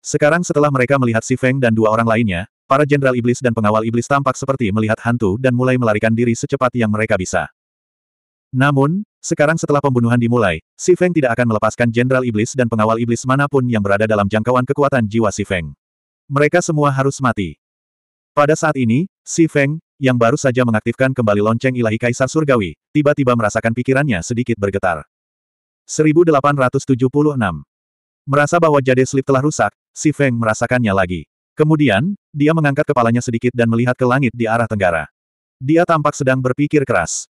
[SPEAKER 1] Sekarang setelah mereka melihat Si Feng dan dua orang lainnya, para Jenderal Iblis dan pengawal iblis tampak seperti melihat hantu dan mulai melarikan diri secepat yang mereka bisa. Namun, sekarang setelah pembunuhan dimulai, Si Feng tidak akan melepaskan Jenderal Iblis dan pengawal iblis manapun yang berada dalam jangkauan kekuatan jiwa Si Feng. Mereka semua harus mati. Pada saat ini, Si Feng, yang baru saja mengaktifkan kembali lonceng ilahi Kaisar Surgawi, tiba-tiba merasakan pikirannya sedikit bergetar. 1876. Merasa bahwa jade slip telah rusak, si Feng merasakannya lagi. Kemudian, dia mengangkat kepalanya sedikit dan melihat ke langit di arah tenggara. Dia tampak sedang berpikir keras.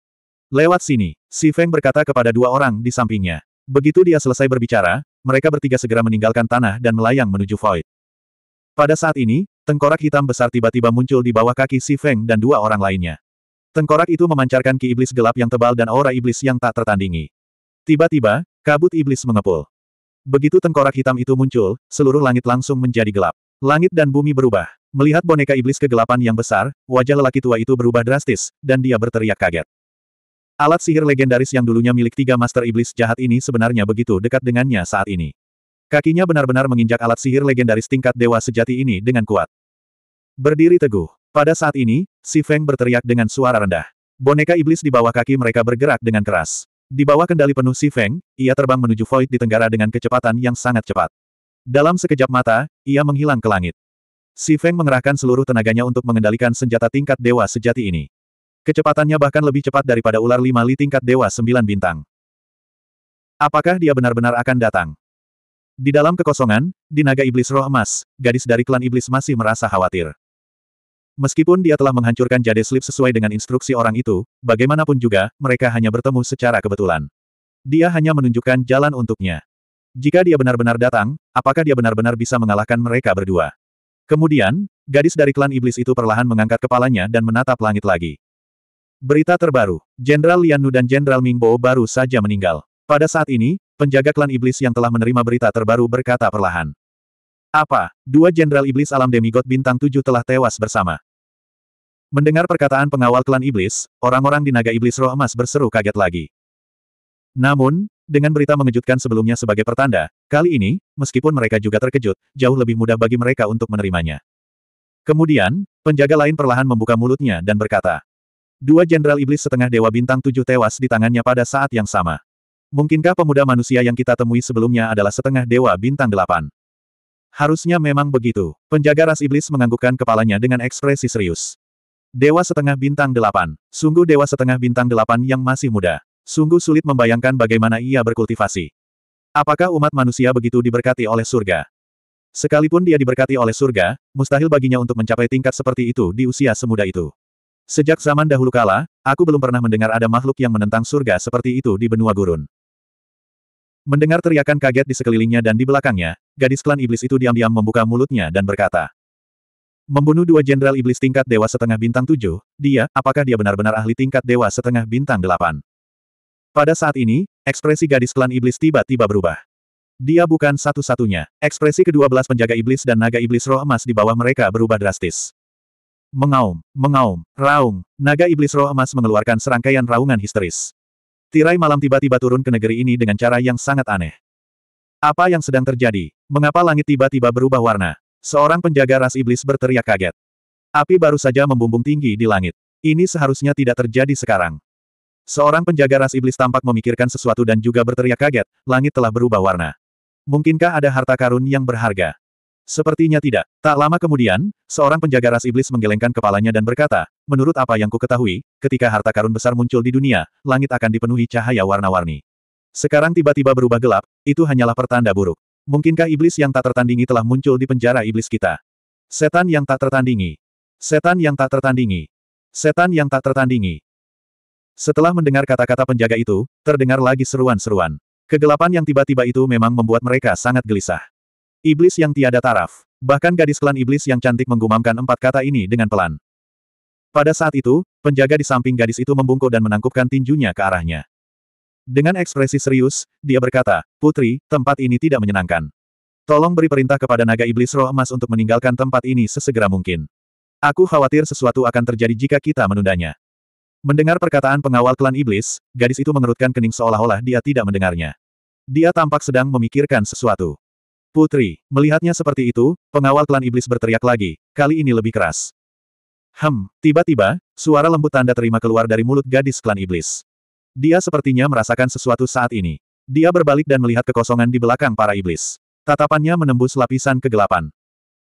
[SPEAKER 1] Lewat sini, si Feng berkata kepada dua orang di sampingnya. Begitu dia selesai berbicara, mereka bertiga segera meninggalkan tanah dan melayang menuju Void. Pada saat ini, Tengkorak hitam besar tiba-tiba muncul di bawah kaki Si Feng dan dua orang lainnya. Tengkorak itu memancarkan ki iblis gelap yang tebal dan aura iblis yang tak tertandingi. Tiba-tiba, kabut iblis mengepul. Begitu tengkorak hitam itu muncul, seluruh langit langsung menjadi gelap. Langit dan bumi berubah. Melihat boneka iblis kegelapan yang besar, wajah lelaki tua itu berubah drastis, dan dia berteriak kaget. Alat sihir legendaris yang dulunya milik tiga master iblis jahat ini sebenarnya begitu dekat dengannya saat ini. Kakinya benar-benar menginjak alat sihir legendaris tingkat dewa sejati ini dengan kuat. Berdiri teguh. Pada saat ini, si Feng berteriak dengan suara rendah. Boneka iblis di bawah kaki mereka bergerak dengan keras. Di bawah kendali penuh si Feng, ia terbang menuju Void di Tenggara dengan kecepatan yang sangat cepat. Dalam sekejap mata, ia menghilang ke langit. Si Feng mengerahkan seluruh tenaganya untuk mengendalikan senjata tingkat dewa sejati ini. Kecepatannya bahkan lebih cepat daripada ular lima li tingkat dewa sembilan bintang. Apakah dia benar-benar akan datang? Di dalam kekosongan, di naga iblis roh emas, gadis dari klan iblis masih merasa khawatir. Meskipun dia telah menghancurkan jade slip sesuai dengan instruksi orang itu, bagaimanapun juga, mereka hanya bertemu secara kebetulan. Dia hanya menunjukkan jalan untuknya. Jika dia benar-benar datang, apakah dia benar-benar bisa mengalahkan mereka berdua? Kemudian, gadis dari klan iblis itu perlahan mengangkat kepalanya dan menatap langit lagi. Berita terbaru, Jenderal Nu dan Jenderal Ming Bo baru saja meninggal. Pada saat ini, penjaga klan iblis yang telah menerima berita terbaru berkata perlahan. Apa, dua jenderal iblis alam demigod bintang tujuh telah tewas bersama? Mendengar perkataan pengawal klan iblis, orang-orang di naga iblis roh emas berseru kaget lagi. Namun, dengan berita mengejutkan sebelumnya sebagai pertanda, kali ini, meskipun mereka juga terkejut, jauh lebih mudah bagi mereka untuk menerimanya. Kemudian, penjaga lain perlahan membuka mulutnya dan berkata, Dua jenderal iblis setengah dewa bintang tujuh tewas di tangannya pada saat yang sama. Mungkinkah pemuda manusia yang kita temui sebelumnya adalah setengah dewa bintang delapan? Harusnya memang begitu. Penjaga ras iblis menganggukkan kepalanya dengan ekspresi serius. Dewa setengah bintang delapan. Sungguh dewa setengah bintang delapan yang masih muda. Sungguh sulit membayangkan bagaimana ia berkultivasi. Apakah umat manusia begitu diberkati oleh surga? Sekalipun dia diberkati oleh surga, mustahil baginya untuk mencapai tingkat seperti itu di usia semuda itu. Sejak zaman dahulu kala, aku belum pernah mendengar ada makhluk yang menentang surga seperti itu di benua gurun. Mendengar teriakan kaget di sekelilingnya dan di belakangnya, gadis klan iblis itu diam-diam membuka mulutnya dan berkata, Membunuh dua jenderal iblis tingkat dewa setengah bintang tujuh, dia, apakah dia benar-benar ahli tingkat dewa setengah bintang delapan? Pada saat ini, ekspresi gadis klan iblis tiba-tiba berubah. Dia bukan satu-satunya. Ekspresi kedua belas penjaga iblis dan naga iblis roh emas di bawah mereka berubah drastis. Mengaum, mengaum, raung, naga iblis roh emas mengeluarkan serangkaian raungan histeris. Tirai malam tiba-tiba turun ke negeri ini dengan cara yang sangat aneh. Apa yang sedang terjadi? Mengapa langit tiba-tiba berubah warna? Seorang penjaga ras iblis berteriak kaget. Api baru saja membumbung tinggi di langit. Ini seharusnya tidak terjadi sekarang. Seorang penjaga ras iblis tampak memikirkan sesuatu dan juga berteriak kaget, langit telah berubah warna. Mungkinkah ada harta karun yang berharga? Sepertinya tidak. Tak lama kemudian, seorang penjaga ras iblis menggelengkan kepalanya dan berkata, menurut apa yang ku ketahui, ketika harta karun besar muncul di dunia, langit akan dipenuhi cahaya warna-warni. Sekarang tiba-tiba berubah gelap, itu hanyalah pertanda buruk. Mungkinkah iblis yang tak tertandingi telah muncul di penjara iblis kita? Setan yang tak tertandingi. Setan yang tak tertandingi. Setan yang tak tertandingi. Setelah mendengar kata-kata penjaga itu, terdengar lagi seruan-seruan. Kegelapan yang tiba-tiba itu memang membuat mereka sangat gelisah. Iblis yang tiada taraf. Bahkan gadis klan iblis yang cantik menggumamkan empat kata ini dengan pelan. Pada saat itu, penjaga di samping gadis itu membungkuk dan menangkupkan tinjunya ke arahnya. Dengan ekspresi serius, dia berkata, Putri, tempat ini tidak menyenangkan. Tolong beri perintah kepada naga iblis roh emas untuk meninggalkan tempat ini sesegera mungkin. Aku khawatir sesuatu akan terjadi jika kita menundanya. Mendengar perkataan pengawal klan iblis, gadis itu mengerutkan kening seolah-olah dia tidak mendengarnya. Dia tampak sedang memikirkan sesuatu. Putri, melihatnya seperti itu, pengawal klan iblis berteriak lagi, kali ini lebih keras. Hem, tiba-tiba, suara lembut tanda terima keluar dari mulut gadis klan iblis. Dia sepertinya merasakan sesuatu saat ini. Dia berbalik dan melihat kekosongan di belakang para iblis. Tatapannya menembus lapisan kegelapan.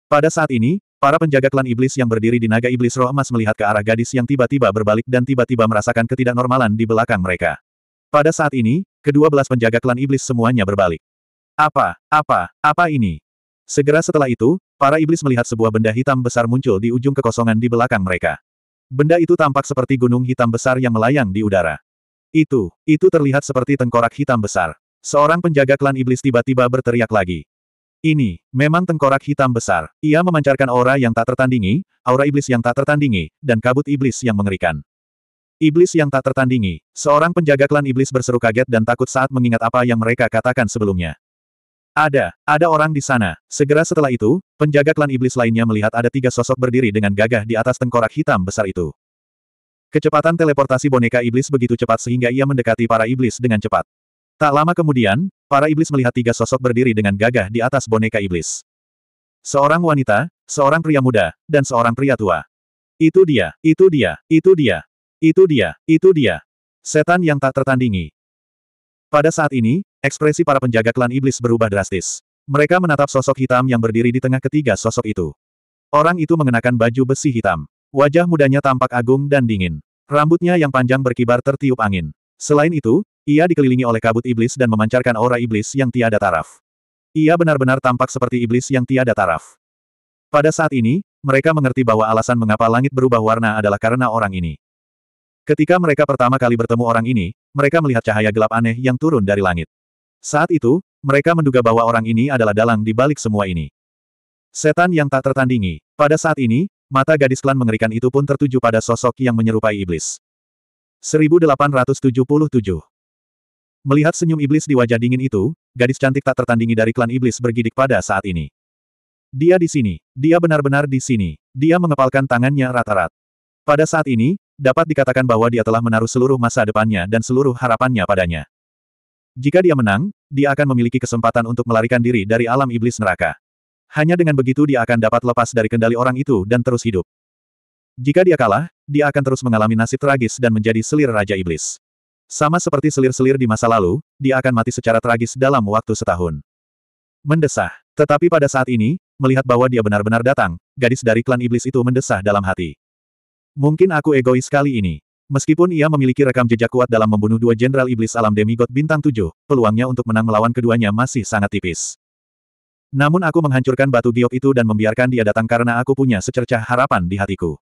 [SPEAKER 1] Pada saat ini, para penjaga klan iblis yang berdiri di naga iblis roh emas melihat ke arah gadis yang tiba-tiba berbalik dan tiba-tiba merasakan ketidaknormalan di belakang mereka. Pada saat ini, kedua belas penjaga klan iblis semuanya berbalik. Apa, apa, apa ini? Segera setelah itu, para iblis melihat sebuah benda hitam besar muncul di ujung kekosongan di belakang mereka. Benda itu tampak seperti gunung hitam besar yang melayang di udara. Itu, itu terlihat seperti tengkorak hitam besar. Seorang penjaga klan iblis tiba-tiba berteriak lagi. Ini, memang tengkorak hitam besar. Ia memancarkan aura yang tak tertandingi, aura iblis yang tak tertandingi, dan kabut iblis yang mengerikan. Iblis yang tak tertandingi. Seorang penjaga klan iblis berseru kaget dan takut saat mengingat apa yang mereka katakan sebelumnya. Ada, ada orang di sana. Segera setelah itu, penjaga klan iblis lainnya melihat ada tiga sosok berdiri dengan gagah di atas tengkorak hitam besar itu. Kecepatan teleportasi boneka iblis begitu cepat sehingga ia mendekati para iblis dengan cepat. Tak lama kemudian, para iblis melihat tiga sosok berdiri dengan gagah di atas boneka iblis. Seorang wanita, seorang pria muda, dan seorang pria tua. Itu dia, itu dia, itu dia, itu dia, itu dia. Setan yang tak tertandingi. Pada saat ini, ekspresi para penjaga klan iblis berubah drastis. Mereka menatap sosok hitam yang berdiri di tengah ketiga sosok itu. Orang itu mengenakan baju besi hitam. Wajah mudanya tampak agung dan dingin. Rambutnya yang panjang berkibar tertiup angin. Selain itu, ia dikelilingi oleh kabut iblis dan memancarkan aura iblis yang tiada taraf. Ia benar-benar tampak seperti iblis yang tiada taraf. Pada saat ini, mereka mengerti bahwa alasan mengapa langit berubah warna adalah karena orang ini. Ketika mereka pertama kali bertemu orang ini, mereka melihat cahaya gelap aneh yang turun dari langit. Saat itu, mereka menduga bahwa orang ini adalah dalang di balik semua ini. Setan yang tak tertandingi. Pada saat ini, Mata gadis klan mengerikan itu pun tertuju pada sosok yang menyerupai iblis. 1877 Melihat senyum iblis di wajah dingin itu, gadis cantik tak tertandingi dari klan iblis bergidik pada saat ini. Dia di sini. Dia benar-benar di sini. Dia mengepalkan tangannya rata-rat. Pada saat ini, dapat dikatakan bahwa dia telah menaruh seluruh masa depannya dan seluruh harapannya padanya. Jika dia menang, dia akan memiliki kesempatan untuk melarikan diri dari alam iblis neraka. Hanya dengan begitu dia akan dapat lepas dari kendali orang itu dan terus hidup. Jika dia kalah, dia akan terus mengalami nasib tragis dan menjadi selir Raja Iblis. Sama seperti selir-selir di masa lalu, dia akan mati secara tragis dalam waktu setahun. Mendesah. Tetapi pada saat ini, melihat bahwa dia benar-benar datang, gadis dari klan iblis itu mendesah dalam hati. Mungkin aku egois kali ini. Meskipun ia memiliki rekam jejak kuat dalam membunuh dua jenderal iblis alam demigod bintang 7, peluangnya untuk menang melawan keduanya masih sangat tipis. Namun aku menghancurkan batu giok itu dan membiarkan dia datang karena aku punya secercah harapan di hatiku.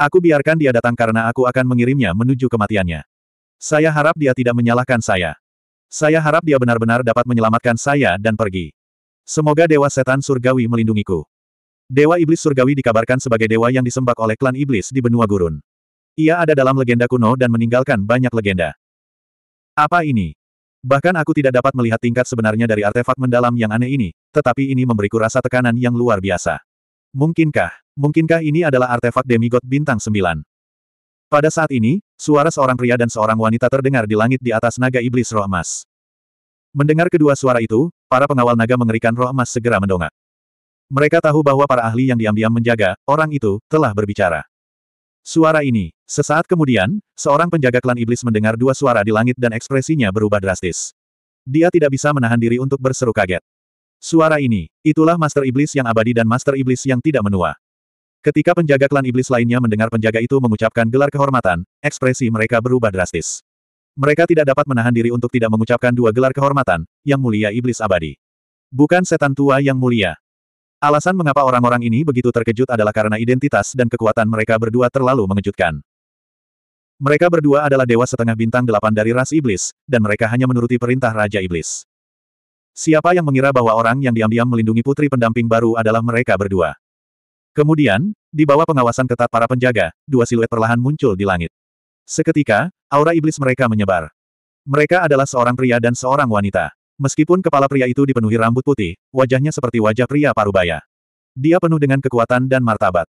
[SPEAKER 1] Aku biarkan dia datang karena aku akan mengirimnya menuju kematiannya. Saya harap dia tidak menyalahkan saya. Saya harap dia benar-benar dapat menyelamatkan saya dan pergi. Semoga Dewa Setan Surgawi melindungiku. Dewa Iblis Surgawi dikabarkan sebagai dewa yang disembah oleh klan iblis di benua gurun. Ia ada dalam legenda kuno dan meninggalkan banyak legenda. Apa ini? Bahkan aku tidak dapat melihat tingkat sebenarnya dari artefak mendalam yang aneh ini, tetapi ini memberiku rasa tekanan yang luar biasa. Mungkinkah, mungkinkah ini adalah artefak demigod bintang sembilan? Pada saat ini, suara seorang pria dan seorang wanita terdengar di langit di atas naga iblis roh emas. Mendengar kedua suara itu, para pengawal naga mengerikan roh emas segera mendongak. Mereka tahu bahwa para ahli yang diam-diam menjaga, orang itu, telah berbicara. Suara ini. Sesaat kemudian, seorang penjaga klan iblis mendengar dua suara di langit dan ekspresinya berubah drastis. Dia tidak bisa menahan diri untuk berseru kaget. Suara ini, itulah Master Iblis yang abadi dan Master Iblis yang tidak menua. Ketika penjaga klan iblis lainnya mendengar penjaga itu mengucapkan gelar kehormatan, ekspresi mereka berubah drastis. Mereka tidak dapat menahan diri untuk tidak mengucapkan dua gelar kehormatan, yang mulia iblis abadi. Bukan setan tua yang mulia, Alasan mengapa orang-orang ini begitu terkejut adalah karena identitas dan kekuatan mereka berdua terlalu mengejutkan. Mereka berdua adalah dewa setengah bintang delapan dari ras iblis, dan mereka hanya menuruti perintah Raja Iblis. Siapa yang mengira bahwa orang yang diam-diam melindungi putri pendamping baru adalah mereka berdua. Kemudian, di bawah pengawasan ketat para penjaga, dua siluet perlahan muncul di langit. Seketika, aura iblis mereka menyebar. Mereka adalah seorang pria dan seorang wanita. Meskipun kepala pria itu dipenuhi rambut putih, wajahnya seperti wajah pria parubaya. Dia penuh dengan kekuatan dan martabat.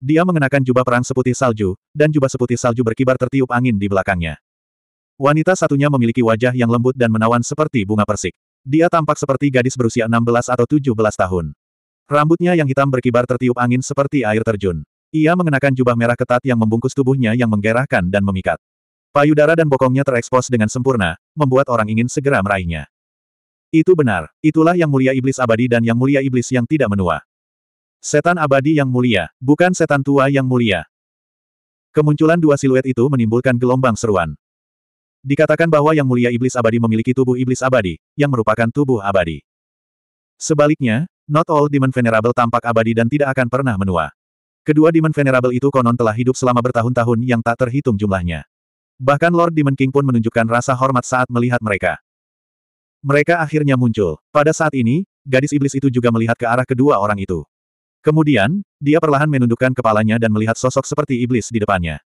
[SPEAKER 1] Dia mengenakan jubah perang seputih salju, dan jubah seputih salju berkibar tertiup angin di belakangnya. Wanita satunya memiliki wajah yang lembut dan menawan seperti bunga persik. Dia tampak seperti gadis berusia 16 atau 17 tahun. Rambutnya yang hitam berkibar tertiup angin seperti air terjun. Ia mengenakan jubah merah ketat yang membungkus tubuhnya yang menggerahkan dan memikat. Payudara dan bokongnya terekspos dengan sempurna, membuat orang ingin segera meraihnya. Itu benar, itulah yang mulia iblis abadi dan yang mulia iblis yang tidak menua. Setan abadi yang mulia, bukan setan tua yang mulia. Kemunculan dua siluet itu menimbulkan gelombang seruan. Dikatakan bahwa yang mulia iblis abadi memiliki tubuh iblis abadi, yang merupakan tubuh abadi. Sebaliknya, not all demon venerable tampak abadi dan tidak akan pernah menua. Kedua demon venerable itu konon telah hidup selama bertahun-tahun yang tak terhitung jumlahnya. Bahkan Lord Demon King pun menunjukkan rasa hormat saat melihat mereka. Mereka akhirnya muncul. Pada saat ini, gadis iblis itu juga melihat ke arah kedua orang itu. Kemudian, dia perlahan menundukkan kepalanya dan melihat sosok seperti iblis di depannya.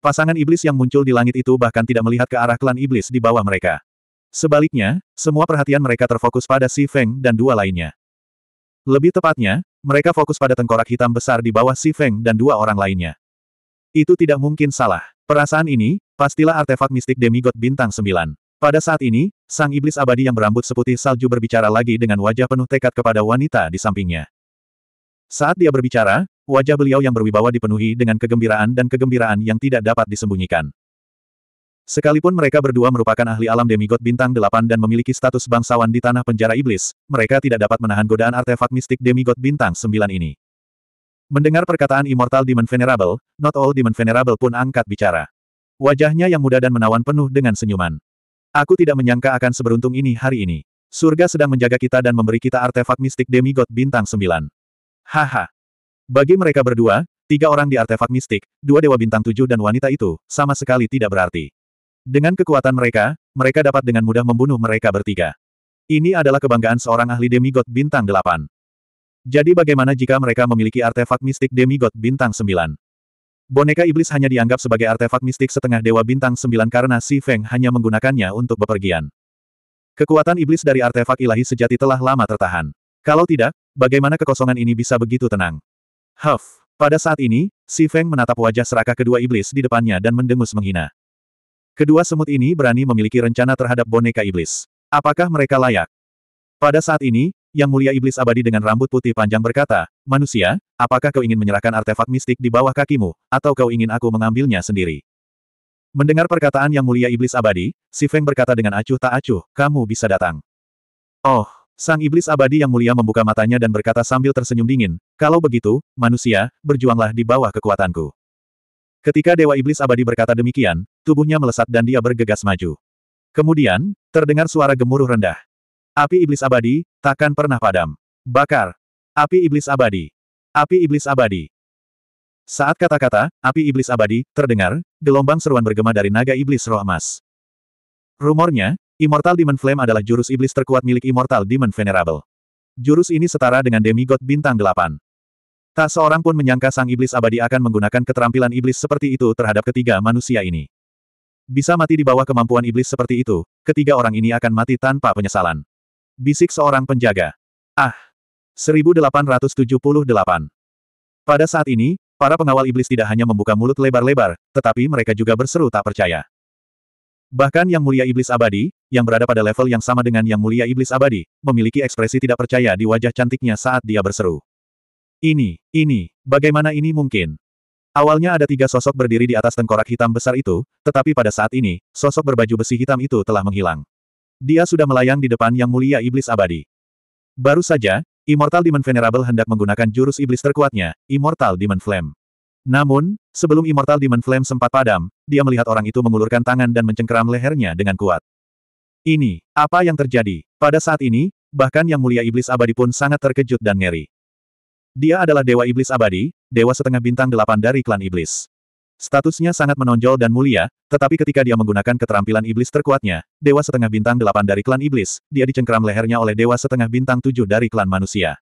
[SPEAKER 1] Pasangan iblis yang muncul di langit itu bahkan tidak melihat ke arah klan iblis di bawah mereka. Sebaliknya, semua perhatian mereka terfokus pada Si Feng dan dua lainnya. Lebih tepatnya, mereka fokus pada tengkorak hitam besar di bawah Si Feng dan dua orang lainnya. Itu tidak mungkin salah. Perasaan ini, pastilah artefak mistik demigod bintang 9. Pada saat ini, sang iblis abadi yang berambut seputih salju berbicara lagi dengan wajah penuh tekad kepada wanita di sampingnya. Saat dia berbicara, wajah beliau yang berwibawa dipenuhi dengan kegembiraan dan kegembiraan yang tidak dapat disembunyikan. Sekalipun mereka berdua merupakan ahli alam demigod bintang delapan dan memiliki status bangsawan di tanah penjara iblis, mereka tidak dapat menahan godaan artefak mistik demigod bintang sembilan ini. Mendengar perkataan Immortal Demon Venerable, Not All Demon Venerable pun angkat bicara. Wajahnya yang muda dan menawan penuh dengan senyuman. Aku tidak menyangka akan seberuntung ini hari ini. Surga sedang menjaga kita dan memberi kita artefak mistik demigod bintang 9. Haha. Bagi mereka berdua, tiga orang di artefak mistik, dua dewa bintang tujuh dan wanita itu, sama sekali tidak berarti. Dengan kekuatan mereka, mereka dapat dengan mudah membunuh mereka bertiga. Ini adalah kebanggaan seorang ahli demigod bintang delapan. Jadi bagaimana jika mereka memiliki artefak mistik demigod bintang sembilan? Boneka iblis hanya dianggap sebagai artefak mistik setengah dewa bintang sembilan karena Si Feng hanya menggunakannya untuk bepergian. Kekuatan iblis dari artefak ilahi sejati telah lama tertahan. Kalau tidak, bagaimana kekosongan ini bisa begitu tenang? Huff! Pada saat ini, Si Feng menatap wajah serakah kedua iblis di depannya dan mendengus menghina. Kedua semut ini berani memiliki rencana terhadap boneka iblis. Apakah mereka layak? Pada saat ini, yang Mulia Iblis Abadi dengan rambut putih panjang berkata, Manusia, apakah kau ingin menyerahkan artefak mistik di bawah kakimu, atau kau ingin aku mengambilnya sendiri? Mendengar perkataan Yang Mulia Iblis Abadi, Si Feng berkata dengan acuh tak acuh, kamu bisa datang. Oh, Sang Iblis Abadi Yang Mulia membuka matanya dan berkata sambil tersenyum dingin, kalau begitu, manusia, berjuanglah di bawah kekuatanku. Ketika Dewa Iblis Abadi berkata demikian, tubuhnya melesat dan dia bergegas maju. Kemudian, terdengar suara gemuruh rendah. Api iblis abadi, takkan pernah padam. Bakar. Api iblis abadi. Api iblis abadi. Saat kata-kata, api iblis abadi, terdengar, gelombang seruan bergema dari naga iblis roh emas. Rumornya, Immortal Demon Flame adalah jurus iblis terkuat milik Immortal Demon Venerable. Jurus ini setara dengan demigod bintang delapan. Tak seorang pun menyangka sang iblis abadi akan menggunakan keterampilan iblis seperti itu terhadap ketiga manusia ini. Bisa mati di bawah kemampuan iblis seperti itu, ketiga orang ini akan mati tanpa penyesalan. Bisik seorang penjaga. Ah! 1878. Pada saat ini, para pengawal iblis tidak hanya membuka mulut lebar-lebar, tetapi mereka juga berseru tak percaya. Bahkan yang mulia iblis abadi, yang berada pada level yang sama dengan yang mulia iblis abadi, memiliki ekspresi tidak percaya di wajah cantiknya saat dia berseru. Ini, ini, bagaimana ini mungkin? Awalnya ada tiga sosok berdiri di atas tengkorak hitam besar itu, tetapi pada saat ini, sosok berbaju besi hitam itu telah menghilang. Dia sudah melayang di depan Yang Mulia Iblis Abadi. Baru saja, Immortal Demon Venerable hendak menggunakan jurus iblis terkuatnya, Immortal Demon Flame. Namun, sebelum Immortal Demon Flame sempat padam, dia melihat orang itu mengulurkan tangan dan mencengkeram lehernya dengan kuat. Ini, apa yang terjadi? Pada saat ini, bahkan Yang Mulia Iblis Abadi pun sangat terkejut dan ngeri. Dia adalah Dewa Iblis Abadi, Dewa Setengah Bintang Delapan dari Klan Iblis. Statusnya sangat menonjol dan mulia, tetapi ketika dia menggunakan keterampilan iblis terkuatnya, Dewa Setengah Bintang Delapan dari klan iblis, dia dicengkram lehernya oleh Dewa Setengah Bintang Tujuh dari klan manusia.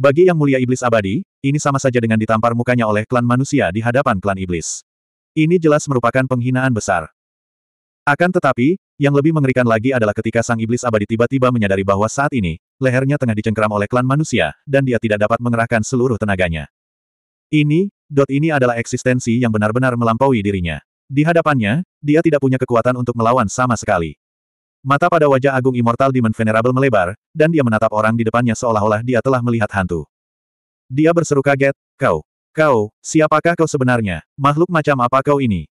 [SPEAKER 1] Bagi yang mulia iblis abadi, ini sama saja dengan ditampar mukanya oleh klan manusia di hadapan klan iblis. Ini jelas merupakan penghinaan besar. Akan tetapi, yang lebih mengerikan lagi adalah ketika sang iblis abadi tiba-tiba menyadari bahwa saat ini, lehernya tengah dicengkram oleh klan manusia, dan dia tidak dapat mengerahkan seluruh tenaganya. Ini, Dot ini adalah eksistensi yang benar-benar melampaui dirinya. Di hadapannya, dia tidak punya kekuatan untuk melawan sama sekali. Mata pada wajah agung Immortal Demon Venerable melebar, dan dia menatap orang di depannya seolah-olah dia telah melihat hantu. Dia berseru kaget, kau, kau, siapakah kau sebenarnya, makhluk macam apa kau ini?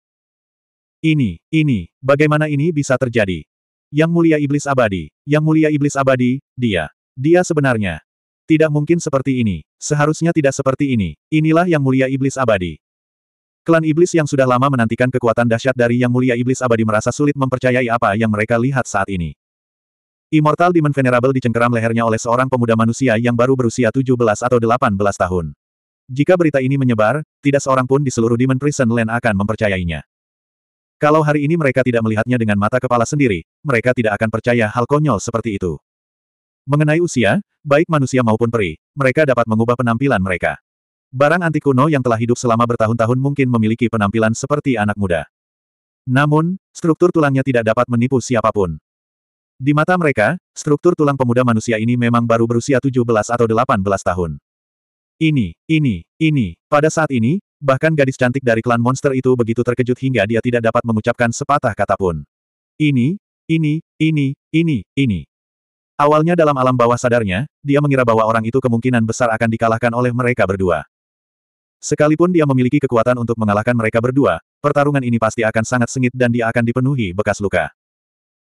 [SPEAKER 1] Ini, ini, bagaimana ini bisa terjadi? Yang mulia iblis abadi, yang mulia iblis abadi, dia, dia sebenarnya, tidak mungkin seperti ini, seharusnya tidak seperti ini, inilah yang mulia iblis abadi. Klan iblis yang sudah lama menantikan kekuatan dahsyat dari yang mulia iblis abadi merasa sulit mempercayai apa yang mereka lihat saat ini. Immortal Demon Venerable dicengkeram lehernya oleh seorang pemuda manusia yang baru berusia 17 atau 18 tahun. Jika berita ini menyebar, tidak seorang pun di seluruh Demon Prison Land akan mempercayainya. Kalau hari ini mereka tidak melihatnya dengan mata kepala sendiri, mereka tidak akan percaya hal konyol seperti itu. Mengenai usia, baik manusia maupun peri, mereka dapat mengubah penampilan mereka. Barang antik kuno yang telah hidup selama bertahun-tahun mungkin memiliki penampilan seperti anak muda. Namun, struktur tulangnya tidak dapat menipu siapapun. Di mata mereka, struktur tulang pemuda manusia ini memang baru berusia 17 atau 18 tahun. Ini, ini, ini, pada saat ini, bahkan gadis cantik dari klan monster itu begitu terkejut hingga dia tidak dapat mengucapkan sepatah kata pun. Ini, ini, ini, ini, ini. Awalnya dalam alam bawah sadarnya, dia mengira bahwa orang itu kemungkinan besar akan dikalahkan oleh mereka berdua. Sekalipun dia memiliki kekuatan untuk mengalahkan mereka berdua, pertarungan ini pasti akan sangat sengit dan dia akan dipenuhi bekas luka.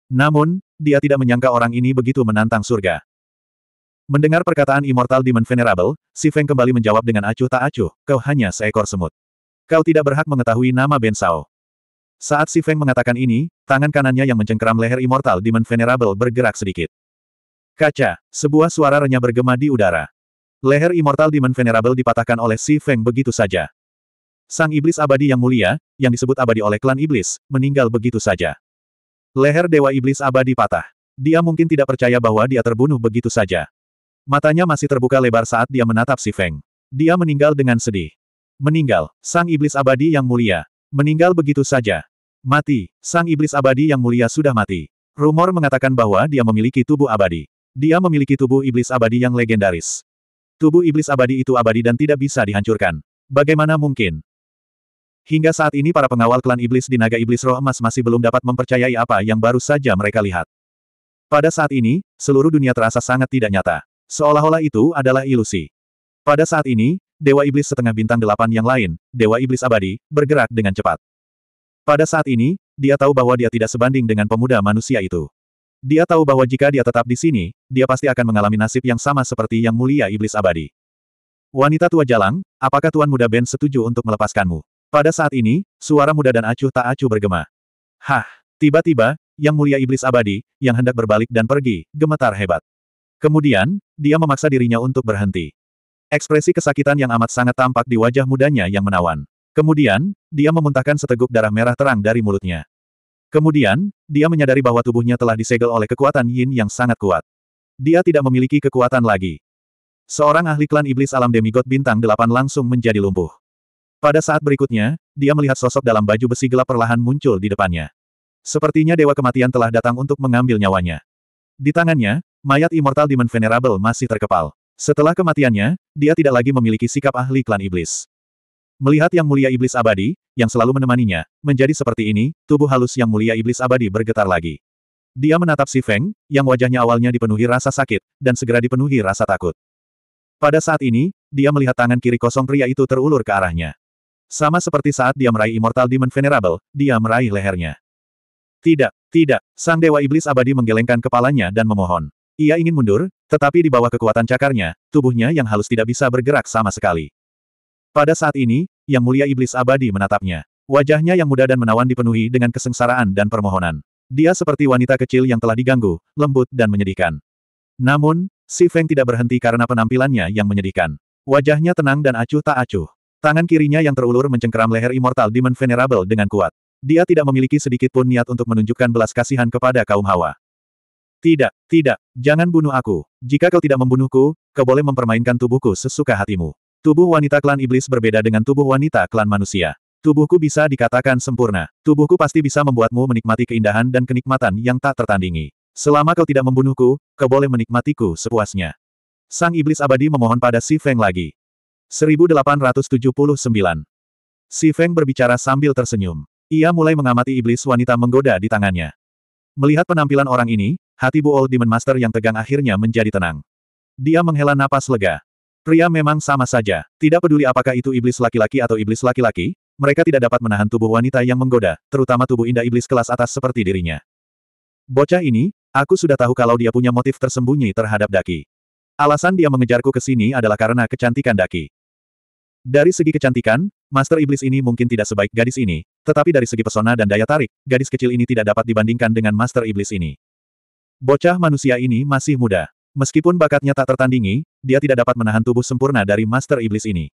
[SPEAKER 1] Namun, dia tidak menyangka orang ini begitu menantang surga. Mendengar perkataan Immortal Demon Venerable, Si Feng kembali menjawab dengan acuh tak acuh, kau hanya seekor semut. Kau tidak berhak mengetahui nama Ben Sao. Saat Si Feng mengatakan ini, tangan kanannya yang mencengkeram leher Immortal Demon Venerable bergerak sedikit. Kaca, sebuah suara renyah bergema di udara. Leher Immortal Demon Venerable dipatahkan oleh Si Feng begitu saja. Sang Iblis Abadi yang mulia, yang disebut abadi oleh klan Iblis, meninggal begitu saja. Leher Dewa Iblis Abadi patah. Dia mungkin tidak percaya bahwa dia terbunuh begitu saja. Matanya masih terbuka lebar saat dia menatap Si Feng. Dia meninggal dengan sedih. Meninggal, Sang Iblis Abadi yang mulia. Meninggal begitu saja. Mati, Sang Iblis Abadi yang mulia sudah mati. Rumor mengatakan bahwa dia memiliki tubuh abadi. Dia memiliki tubuh iblis abadi yang legendaris. Tubuh iblis abadi itu abadi dan tidak bisa dihancurkan. Bagaimana mungkin? Hingga saat ini para pengawal klan iblis di naga iblis roh emas masih belum dapat mempercayai apa yang baru saja mereka lihat. Pada saat ini, seluruh dunia terasa sangat tidak nyata. Seolah-olah itu adalah ilusi. Pada saat ini, Dewa Iblis setengah bintang delapan yang lain, Dewa Iblis abadi, bergerak dengan cepat. Pada saat ini, dia tahu bahwa dia tidak sebanding dengan pemuda manusia itu. Dia tahu bahwa jika dia tetap di sini, dia pasti akan mengalami nasib yang sama seperti yang mulia iblis abadi. Wanita tua jalang, apakah Tuan Muda Ben setuju untuk melepaskanmu? Pada saat ini, suara muda dan acuh tak acuh bergema. Hah, tiba-tiba, yang mulia iblis abadi, yang hendak berbalik dan pergi, gemetar hebat. Kemudian, dia memaksa dirinya untuk berhenti. Ekspresi kesakitan yang amat sangat tampak di wajah mudanya yang menawan. Kemudian, dia memuntahkan seteguk darah merah terang dari mulutnya. Kemudian, dia menyadari bahwa tubuhnya telah disegel oleh kekuatan yin yang sangat kuat. Dia tidak memiliki kekuatan lagi. Seorang ahli klan iblis alam demigod bintang delapan langsung menjadi lumpuh. Pada saat berikutnya, dia melihat sosok dalam baju besi gelap perlahan muncul di depannya. Sepertinya dewa kematian telah datang untuk mengambil nyawanya. Di tangannya, mayat immortal Demon Venerable masih terkepal. Setelah kematiannya, dia tidak lagi memiliki sikap ahli klan iblis. Melihat yang mulia iblis abadi, yang selalu menemaninya, menjadi seperti ini, tubuh halus yang mulia iblis abadi bergetar lagi. Dia menatap si Feng, yang wajahnya awalnya dipenuhi rasa sakit, dan segera dipenuhi rasa takut. Pada saat ini, dia melihat tangan kiri kosong pria itu terulur ke arahnya. Sama seperti saat dia meraih Immortal Demon Venerable, dia meraih lehernya. Tidak, tidak, sang Dewa Iblis Abadi menggelengkan kepalanya dan memohon. Ia ingin mundur, tetapi di bawah kekuatan cakarnya, tubuhnya yang halus tidak bisa bergerak sama sekali. Pada saat ini, Yang Mulia Iblis Abadi menatapnya. Wajahnya yang muda dan menawan dipenuhi dengan kesengsaraan dan permohonan. Dia seperti wanita kecil yang telah diganggu, lembut dan menyedihkan. Namun, Si Feng tidak berhenti karena penampilannya yang menyedihkan. Wajahnya tenang dan acuh tak acuh. Tangan kirinya yang terulur mencengkeram leher Immortal Demon Venerable dengan kuat. Dia tidak memiliki sedikit pun niat untuk menunjukkan belas kasihan kepada kaum hawa. Tidak, tidak, jangan bunuh aku. Jika kau tidak membunuhku, kau boleh mempermainkan tubuhku sesuka hatimu. Tubuh wanita klan iblis berbeda dengan tubuh wanita klan manusia. Tubuhku bisa dikatakan sempurna. Tubuhku pasti bisa membuatmu menikmati keindahan dan kenikmatan yang tak tertandingi. Selama kau tidak membunuhku, kau boleh menikmatiku sepuasnya. Sang iblis abadi memohon pada Si Feng lagi. 1879. Si Feng berbicara sambil tersenyum. Ia mulai mengamati iblis wanita menggoda di tangannya. Melihat penampilan orang ini, hati Bu Old Demon Master yang tegang akhirnya menjadi tenang. Dia menghela napas lega. Pria memang sama saja, tidak peduli apakah itu iblis laki-laki atau iblis laki-laki, mereka tidak dapat menahan tubuh wanita yang menggoda, terutama tubuh indah iblis kelas atas seperti dirinya. Bocah ini, aku sudah tahu kalau dia punya motif tersembunyi terhadap Daki. Alasan dia mengejarku ke sini adalah karena kecantikan Daki. Dari segi kecantikan, Master Iblis ini mungkin tidak sebaik gadis ini, tetapi dari segi pesona dan daya tarik, gadis kecil ini tidak dapat dibandingkan dengan Master Iblis ini. Bocah manusia ini masih muda. Meskipun bakatnya tak tertandingi, dia tidak dapat menahan tubuh sempurna dari Master Iblis ini.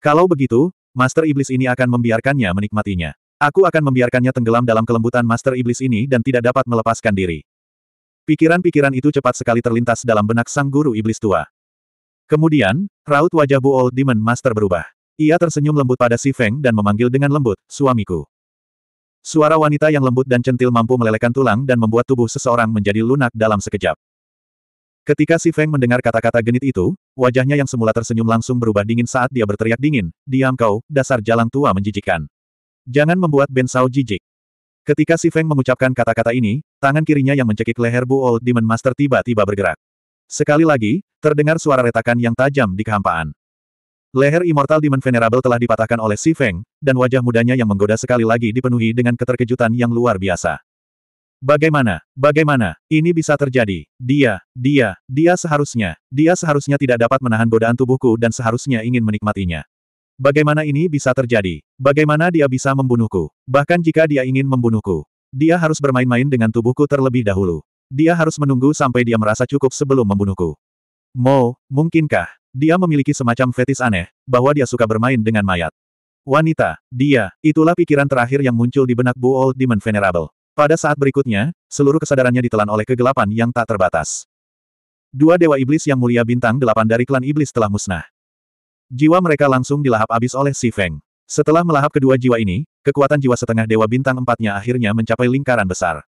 [SPEAKER 1] Kalau begitu, Master Iblis ini akan membiarkannya menikmatinya. Aku akan membiarkannya tenggelam dalam kelembutan Master Iblis ini dan tidak dapat melepaskan diri. Pikiran-pikiran itu cepat sekali terlintas dalam benak sang guru Iblis tua. Kemudian, raut wajah Bu Old Demon Master berubah. Ia tersenyum lembut pada Si Feng dan memanggil dengan lembut, suamiku. Suara wanita yang lembut dan centil mampu melelehkan tulang dan membuat tubuh seseorang menjadi lunak dalam sekejap. Ketika si Feng mendengar kata-kata genit itu, wajahnya yang semula tersenyum langsung berubah dingin saat dia berteriak dingin, diam kau, dasar jalan tua menjijikkan. Jangan membuat Ben Sao jijik. Ketika si Feng mengucapkan kata-kata ini, tangan kirinya yang mencekik leher Bu Old Demon Master tiba-tiba bergerak. Sekali lagi, terdengar suara retakan yang tajam di kehampaan. Leher Immortal Demon Venerable telah dipatahkan oleh si Feng, dan wajah mudanya yang menggoda sekali lagi dipenuhi dengan keterkejutan yang luar biasa. Bagaimana, bagaimana, ini bisa terjadi? Dia, dia, dia seharusnya, dia seharusnya tidak dapat menahan godaan tubuhku dan seharusnya ingin menikmatinya. Bagaimana ini bisa terjadi? Bagaimana dia bisa membunuhku? Bahkan jika dia ingin membunuhku, dia harus bermain-main dengan tubuhku terlebih dahulu. Dia harus menunggu sampai dia merasa cukup sebelum membunuhku. Mo, mungkinkah, dia memiliki semacam fetis aneh, bahwa dia suka bermain dengan mayat. Wanita, dia, itulah pikiran terakhir yang muncul di benak Bu Old Demon Venerable. Pada saat berikutnya, seluruh kesadarannya ditelan oleh kegelapan yang tak terbatas. Dua dewa iblis yang mulia bintang delapan dari klan iblis telah musnah. Jiwa mereka langsung dilahap habis oleh Si Feng. Setelah melahap kedua jiwa ini, kekuatan jiwa setengah dewa bintang empatnya akhirnya mencapai lingkaran besar.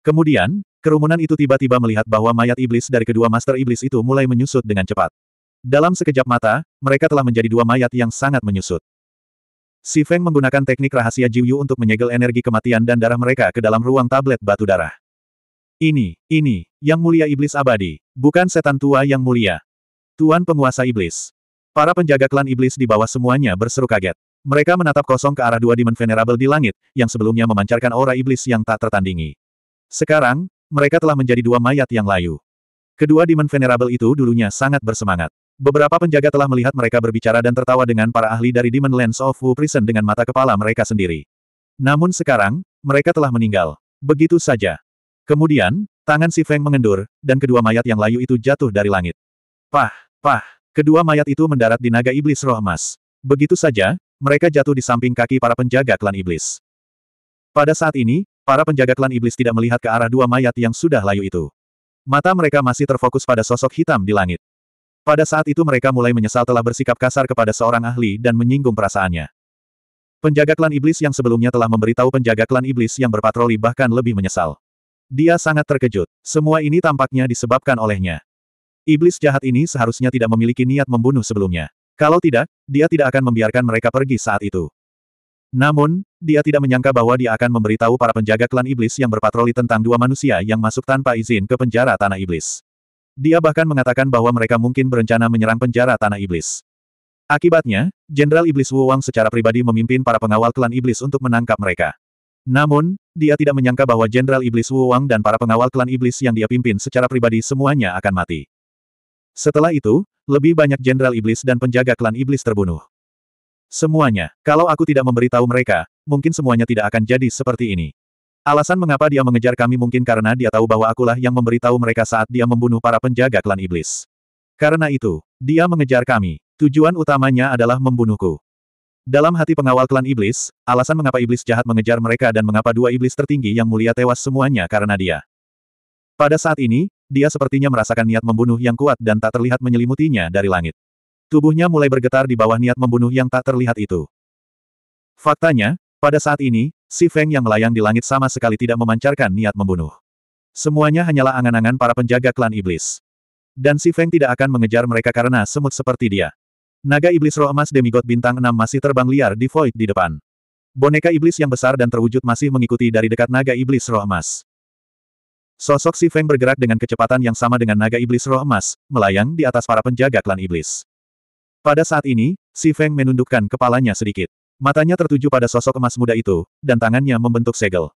[SPEAKER 1] Kemudian, kerumunan itu tiba-tiba melihat bahwa mayat iblis dari kedua master iblis itu mulai menyusut dengan cepat. Dalam sekejap mata, mereka telah menjadi dua mayat yang sangat menyusut. Si Feng menggunakan teknik rahasia Jiu Yu untuk menyegel energi kematian dan darah mereka ke dalam ruang tablet batu darah. Ini, ini, yang mulia iblis abadi, bukan setan tua yang mulia. Tuan penguasa iblis. Para penjaga klan iblis di bawah semuanya berseru kaget. Mereka menatap kosong ke arah dua Demon venerable di langit, yang sebelumnya memancarkan aura iblis yang tak tertandingi. Sekarang, mereka telah menjadi dua mayat yang layu. Kedua Demon venerable itu dulunya sangat bersemangat. Beberapa penjaga telah melihat mereka berbicara dan tertawa dengan para ahli dari Demon Lands of Wu Prison dengan mata kepala mereka sendiri. Namun sekarang, mereka telah meninggal. Begitu saja. Kemudian, tangan si Feng mengendur, dan kedua mayat yang layu itu jatuh dari langit. Pah, pah, kedua mayat itu mendarat di naga iblis roh emas. Begitu saja, mereka jatuh di samping kaki para penjaga klan iblis. Pada saat ini, para penjaga klan iblis tidak melihat ke arah dua mayat yang sudah layu itu. Mata mereka masih terfokus pada sosok hitam di langit. Pada saat itu mereka mulai menyesal telah bersikap kasar kepada seorang ahli dan menyinggung perasaannya. Penjaga klan iblis yang sebelumnya telah memberitahu penjaga klan iblis yang berpatroli bahkan lebih menyesal. Dia sangat terkejut. Semua ini tampaknya disebabkan olehnya. Iblis jahat ini seharusnya tidak memiliki niat membunuh sebelumnya. Kalau tidak, dia tidak akan membiarkan mereka pergi saat itu. Namun, dia tidak menyangka bahwa dia akan memberitahu para penjaga klan iblis yang berpatroli tentang dua manusia yang masuk tanpa izin ke penjara tanah iblis. Dia bahkan mengatakan bahwa mereka mungkin berencana menyerang penjara Tanah Iblis. Akibatnya, Jenderal Iblis Wu Wang secara pribadi memimpin para pengawal klan Iblis untuk menangkap mereka. Namun, dia tidak menyangka bahwa Jenderal Iblis Wu Wang dan para pengawal klan Iblis yang dia pimpin secara pribadi semuanya akan mati. Setelah itu, lebih banyak Jenderal Iblis dan penjaga klan Iblis terbunuh. Semuanya, kalau aku tidak memberitahu mereka, mungkin semuanya tidak akan jadi seperti ini. Alasan mengapa dia mengejar kami mungkin karena dia tahu bahwa akulah yang memberitahu mereka saat dia membunuh para penjaga klan iblis. Karena itu, dia mengejar kami. Tujuan utamanya adalah membunuhku. Dalam hati pengawal klan iblis, alasan mengapa iblis jahat mengejar mereka dan mengapa dua iblis tertinggi yang mulia tewas semuanya karena dia. Pada saat ini, dia sepertinya merasakan niat membunuh yang kuat dan tak terlihat menyelimutinya dari langit. Tubuhnya mulai bergetar di bawah niat membunuh yang tak terlihat itu. Faktanya, pada saat ini, Si Feng yang melayang di langit sama sekali tidak memancarkan niat membunuh. Semuanya hanyalah angan-angan para penjaga klan iblis. Dan si Feng tidak akan mengejar mereka karena semut seperti dia. Naga iblis roh emas demigod bintang 6 masih terbang liar di void di depan. Boneka iblis yang besar dan terwujud masih mengikuti dari dekat naga iblis roh emas. Sosok si Feng bergerak dengan kecepatan yang sama dengan naga iblis roh emas, melayang di atas para penjaga klan iblis. Pada saat ini, si Feng menundukkan kepalanya sedikit. Matanya tertuju pada sosok emas muda itu, dan tangannya membentuk segel.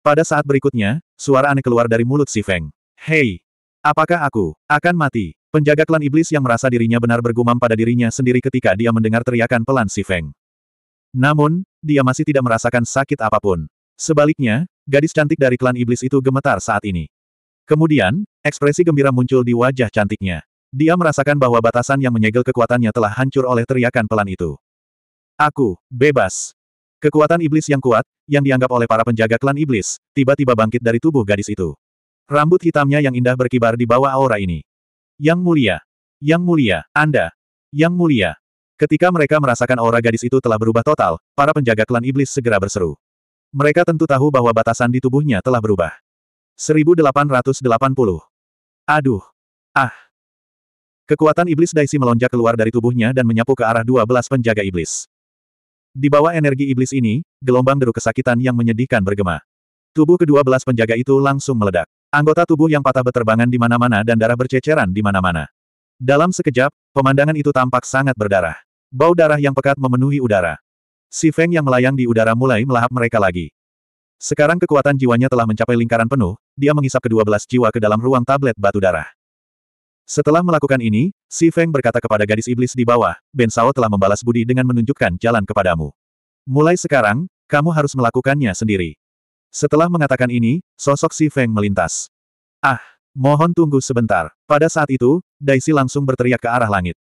[SPEAKER 1] Pada saat berikutnya, suara aneh keluar dari mulut si Feng. Hei! Apakah aku akan mati? Penjaga klan iblis yang merasa dirinya benar bergumam pada dirinya sendiri ketika dia mendengar teriakan pelan si Feng. Namun, dia masih tidak merasakan sakit apapun. Sebaliknya, gadis cantik dari klan iblis itu gemetar saat ini. Kemudian, ekspresi gembira muncul di wajah cantiknya. Dia merasakan bahwa batasan yang menyegel kekuatannya telah hancur oleh teriakan pelan itu. Aku, bebas. Kekuatan iblis yang kuat, yang dianggap oleh para penjaga klan iblis, tiba-tiba bangkit dari tubuh gadis itu. Rambut hitamnya yang indah berkibar di bawah aura ini. Yang mulia. Yang mulia, Anda. Yang mulia. Ketika mereka merasakan aura gadis itu telah berubah total, para penjaga klan iblis segera berseru. Mereka tentu tahu bahwa batasan di tubuhnya telah berubah. 1880. Aduh. Ah. Kekuatan iblis Daisy melonjak keluar dari tubuhnya dan menyapu ke arah 12 penjaga iblis. Di bawah energi iblis ini, gelombang deru kesakitan yang menyedihkan bergema. Tubuh kedua belas penjaga itu langsung meledak. Anggota tubuh yang patah beterbangan di mana-mana dan darah berceceran di mana-mana. Dalam sekejap, pemandangan itu tampak sangat berdarah. Bau darah yang pekat memenuhi udara. Si Feng yang melayang di udara mulai melahap mereka lagi. Sekarang kekuatan jiwanya telah mencapai lingkaran penuh, dia mengisap kedua belas jiwa ke dalam ruang tablet batu darah. Setelah melakukan ini, Si Feng berkata kepada gadis iblis di bawah, Ben Sao telah membalas budi dengan menunjukkan jalan kepadamu. Mulai sekarang, kamu harus melakukannya sendiri. Setelah mengatakan ini, sosok Si Feng melintas. Ah, mohon tunggu sebentar. Pada saat itu, Daisy langsung berteriak ke arah langit.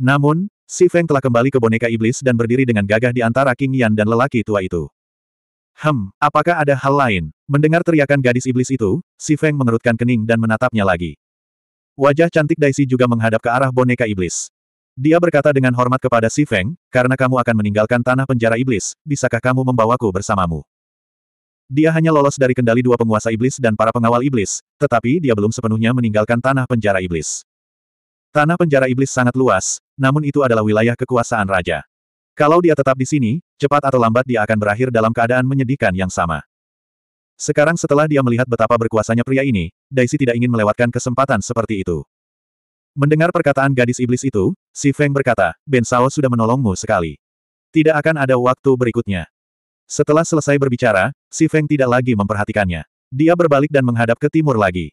[SPEAKER 1] Namun, Si Feng telah kembali ke boneka iblis dan berdiri dengan gagah di antara King Yan dan lelaki tua itu. Hem, apakah ada hal lain? Mendengar teriakan gadis iblis itu, Si Feng mengerutkan kening dan menatapnya lagi. Wajah cantik Daisy juga menghadap ke arah boneka iblis. Dia berkata dengan hormat kepada Si Feng, karena kamu akan meninggalkan tanah penjara iblis, bisakah kamu membawaku bersamamu? Dia hanya lolos dari kendali dua penguasa iblis dan para pengawal iblis, tetapi dia belum sepenuhnya meninggalkan tanah penjara iblis. Tanah penjara iblis sangat luas, namun itu adalah wilayah kekuasaan raja. Kalau dia tetap di sini, cepat atau lambat dia akan berakhir dalam keadaan menyedihkan yang sama. Sekarang setelah dia melihat betapa berkuasanya pria ini, Daisy tidak ingin melewatkan kesempatan seperti itu. Mendengar perkataan gadis iblis itu, si Feng berkata, Ben Sao sudah menolongmu sekali. Tidak akan ada waktu berikutnya. Setelah selesai berbicara, si Feng tidak lagi memperhatikannya. Dia berbalik dan menghadap ke timur lagi.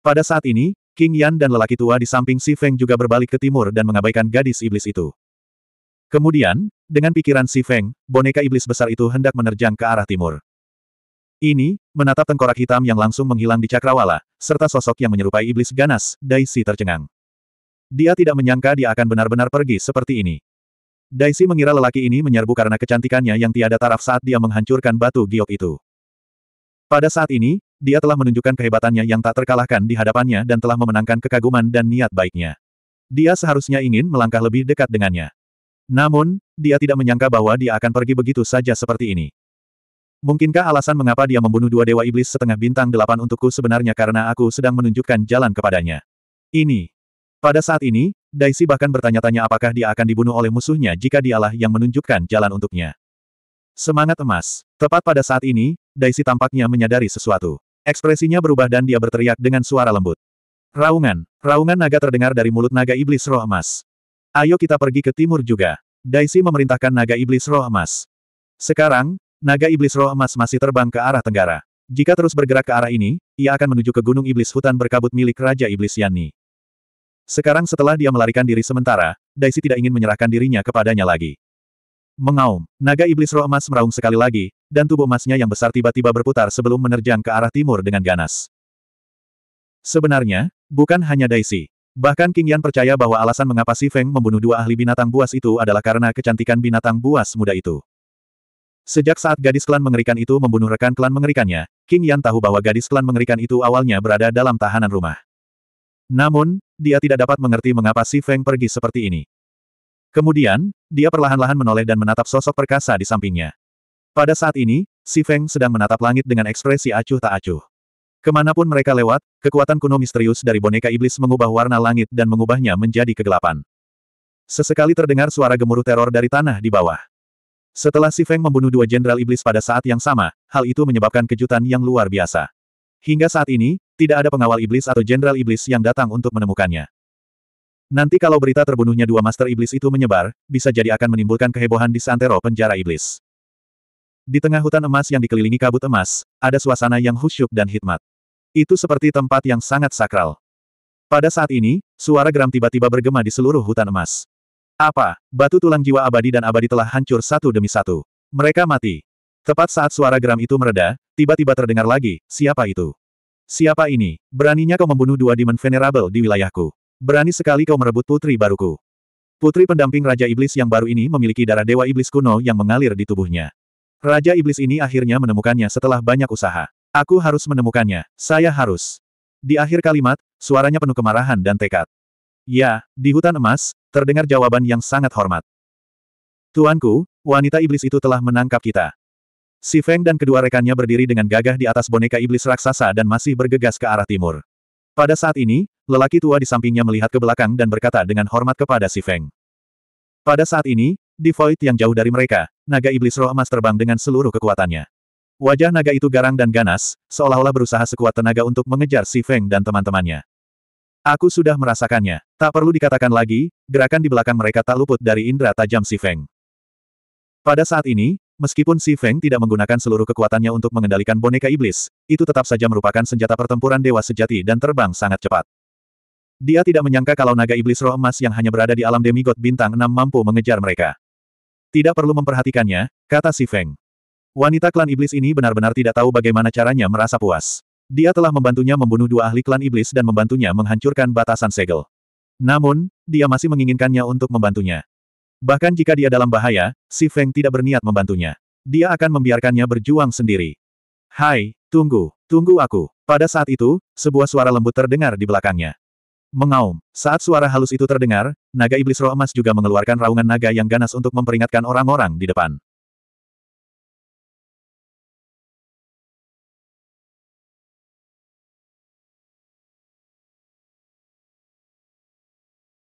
[SPEAKER 1] Pada saat ini, King Yan dan lelaki tua di samping Si Feng juga berbalik ke timur dan mengabaikan gadis iblis itu. Kemudian, dengan pikiran Si Feng, boneka iblis besar itu hendak menerjang ke arah timur. Ini, menatap tengkorak hitam yang langsung menghilang di cakrawala, serta sosok yang menyerupai iblis ganas, Daisy tercengang. Dia tidak menyangka dia akan benar-benar pergi seperti ini. Daisy mengira lelaki ini menyerbu karena kecantikannya yang tiada taraf saat dia menghancurkan batu giok itu. Pada saat ini, dia telah menunjukkan kehebatannya yang tak terkalahkan di hadapannya dan telah memenangkan kekaguman dan niat baiknya. Dia seharusnya ingin melangkah lebih dekat dengannya. Namun, dia tidak menyangka bahwa dia akan pergi begitu saja seperti ini. Mungkinkah alasan mengapa dia membunuh dua dewa iblis setengah bintang delapan untukku sebenarnya karena aku sedang menunjukkan jalan kepadanya? Ini. Pada saat ini, Daisy bahkan bertanya-tanya apakah dia akan dibunuh oleh musuhnya jika dialah yang menunjukkan jalan untuknya. Semangat emas. Tepat pada saat ini, Daisy tampaknya menyadari sesuatu. Ekspresinya berubah dan dia berteriak dengan suara lembut. Raungan. Raungan naga terdengar dari mulut naga iblis roh emas. Ayo kita pergi ke timur juga. Daisy memerintahkan naga iblis roh emas. Sekarang, Naga iblis roh emas masih terbang ke arah tenggara. Jika terus bergerak ke arah ini, ia akan menuju ke gunung iblis hutan berkabut milik Raja Iblis Yanni. Sekarang setelah dia melarikan diri sementara, Daisy tidak ingin menyerahkan dirinya kepadanya lagi. Mengaum, naga iblis roh emas meraung sekali lagi, dan tubuh emasnya yang besar tiba-tiba berputar sebelum menerjang ke arah timur dengan ganas. Sebenarnya, bukan hanya Daisy. Bahkan King Yan percaya bahwa alasan mengapa Si Feng membunuh dua ahli binatang buas itu adalah karena kecantikan binatang buas muda itu. Sejak saat gadis klan mengerikan itu membunuh rekan klan mengerikannya, King Yan tahu bahwa gadis klan mengerikan itu awalnya berada dalam tahanan rumah. Namun, dia tidak dapat mengerti mengapa Si Feng pergi seperti ini. Kemudian, dia perlahan-lahan menoleh dan menatap sosok perkasa di sampingnya. Pada saat ini, Si Feng sedang menatap langit dengan ekspresi acuh tak acuh. Kemanapun mereka lewat, kekuatan kuno misterius dari boneka iblis mengubah warna langit dan mengubahnya menjadi kegelapan. Sesekali terdengar suara gemuruh teror dari tanah di bawah. Setelah Si Feng membunuh dua jenderal iblis pada saat yang sama, hal itu menyebabkan kejutan yang luar biasa. Hingga saat ini, tidak ada pengawal iblis atau jenderal iblis yang datang untuk menemukannya. Nanti kalau berita terbunuhnya dua master iblis itu menyebar, bisa jadi akan menimbulkan kehebohan di santero penjara iblis. Di tengah hutan emas yang dikelilingi kabut emas, ada suasana yang khusyuk dan hikmat. Itu seperti tempat yang sangat sakral. Pada saat ini, suara geram tiba-tiba bergema di seluruh hutan emas. Apa, batu tulang jiwa abadi dan abadi telah hancur satu demi satu. Mereka mati. Tepat saat suara geram itu mereda, tiba-tiba terdengar lagi, siapa itu? Siapa ini? Beraninya kau membunuh dua demon venerable di wilayahku. Berani sekali kau merebut putri baruku. Putri pendamping Raja Iblis yang baru ini memiliki darah Dewa Iblis kuno yang mengalir di tubuhnya. Raja Iblis ini akhirnya menemukannya setelah banyak usaha. Aku harus menemukannya. Saya harus. Di akhir kalimat, suaranya penuh kemarahan dan tekad. Ya, di hutan emas, Terdengar jawaban yang sangat hormat. Tuanku, wanita iblis itu telah menangkap kita. Si Feng dan kedua rekannya berdiri dengan gagah di atas boneka iblis raksasa dan masih bergegas ke arah timur. Pada saat ini, lelaki tua di sampingnya melihat ke belakang dan berkata dengan hormat kepada si Feng. Pada saat ini, di void yang jauh dari mereka, naga iblis roh emas terbang dengan seluruh kekuatannya. Wajah naga itu garang dan ganas, seolah-olah berusaha sekuat tenaga untuk mengejar si Feng dan teman-temannya. Aku sudah merasakannya. Tak perlu dikatakan lagi, gerakan di belakang mereka tak luput dari indera tajam Si Feng. Pada saat ini, meskipun Si Feng tidak menggunakan seluruh kekuatannya untuk mengendalikan boneka iblis, itu tetap saja merupakan senjata pertempuran dewa sejati dan terbang sangat cepat. Dia tidak menyangka kalau naga iblis roh emas yang hanya berada di alam demigod bintang Enam mampu mengejar mereka. Tidak perlu memperhatikannya, kata Si Feng. Wanita klan iblis ini benar-benar tidak tahu bagaimana caranya merasa puas. Dia telah membantunya membunuh dua ahli klan iblis dan membantunya menghancurkan batasan segel. Namun, dia masih menginginkannya untuk membantunya. Bahkan jika dia dalam bahaya, Si Feng tidak berniat membantunya. Dia akan membiarkannya berjuang sendiri. Hai, tunggu, tunggu aku. Pada saat itu, sebuah suara lembut terdengar di belakangnya. Mengaum. Saat suara halus itu terdengar, naga iblis roh emas juga mengeluarkan raungan naga yang ganas untuk memperingatkan orang-orang di depan.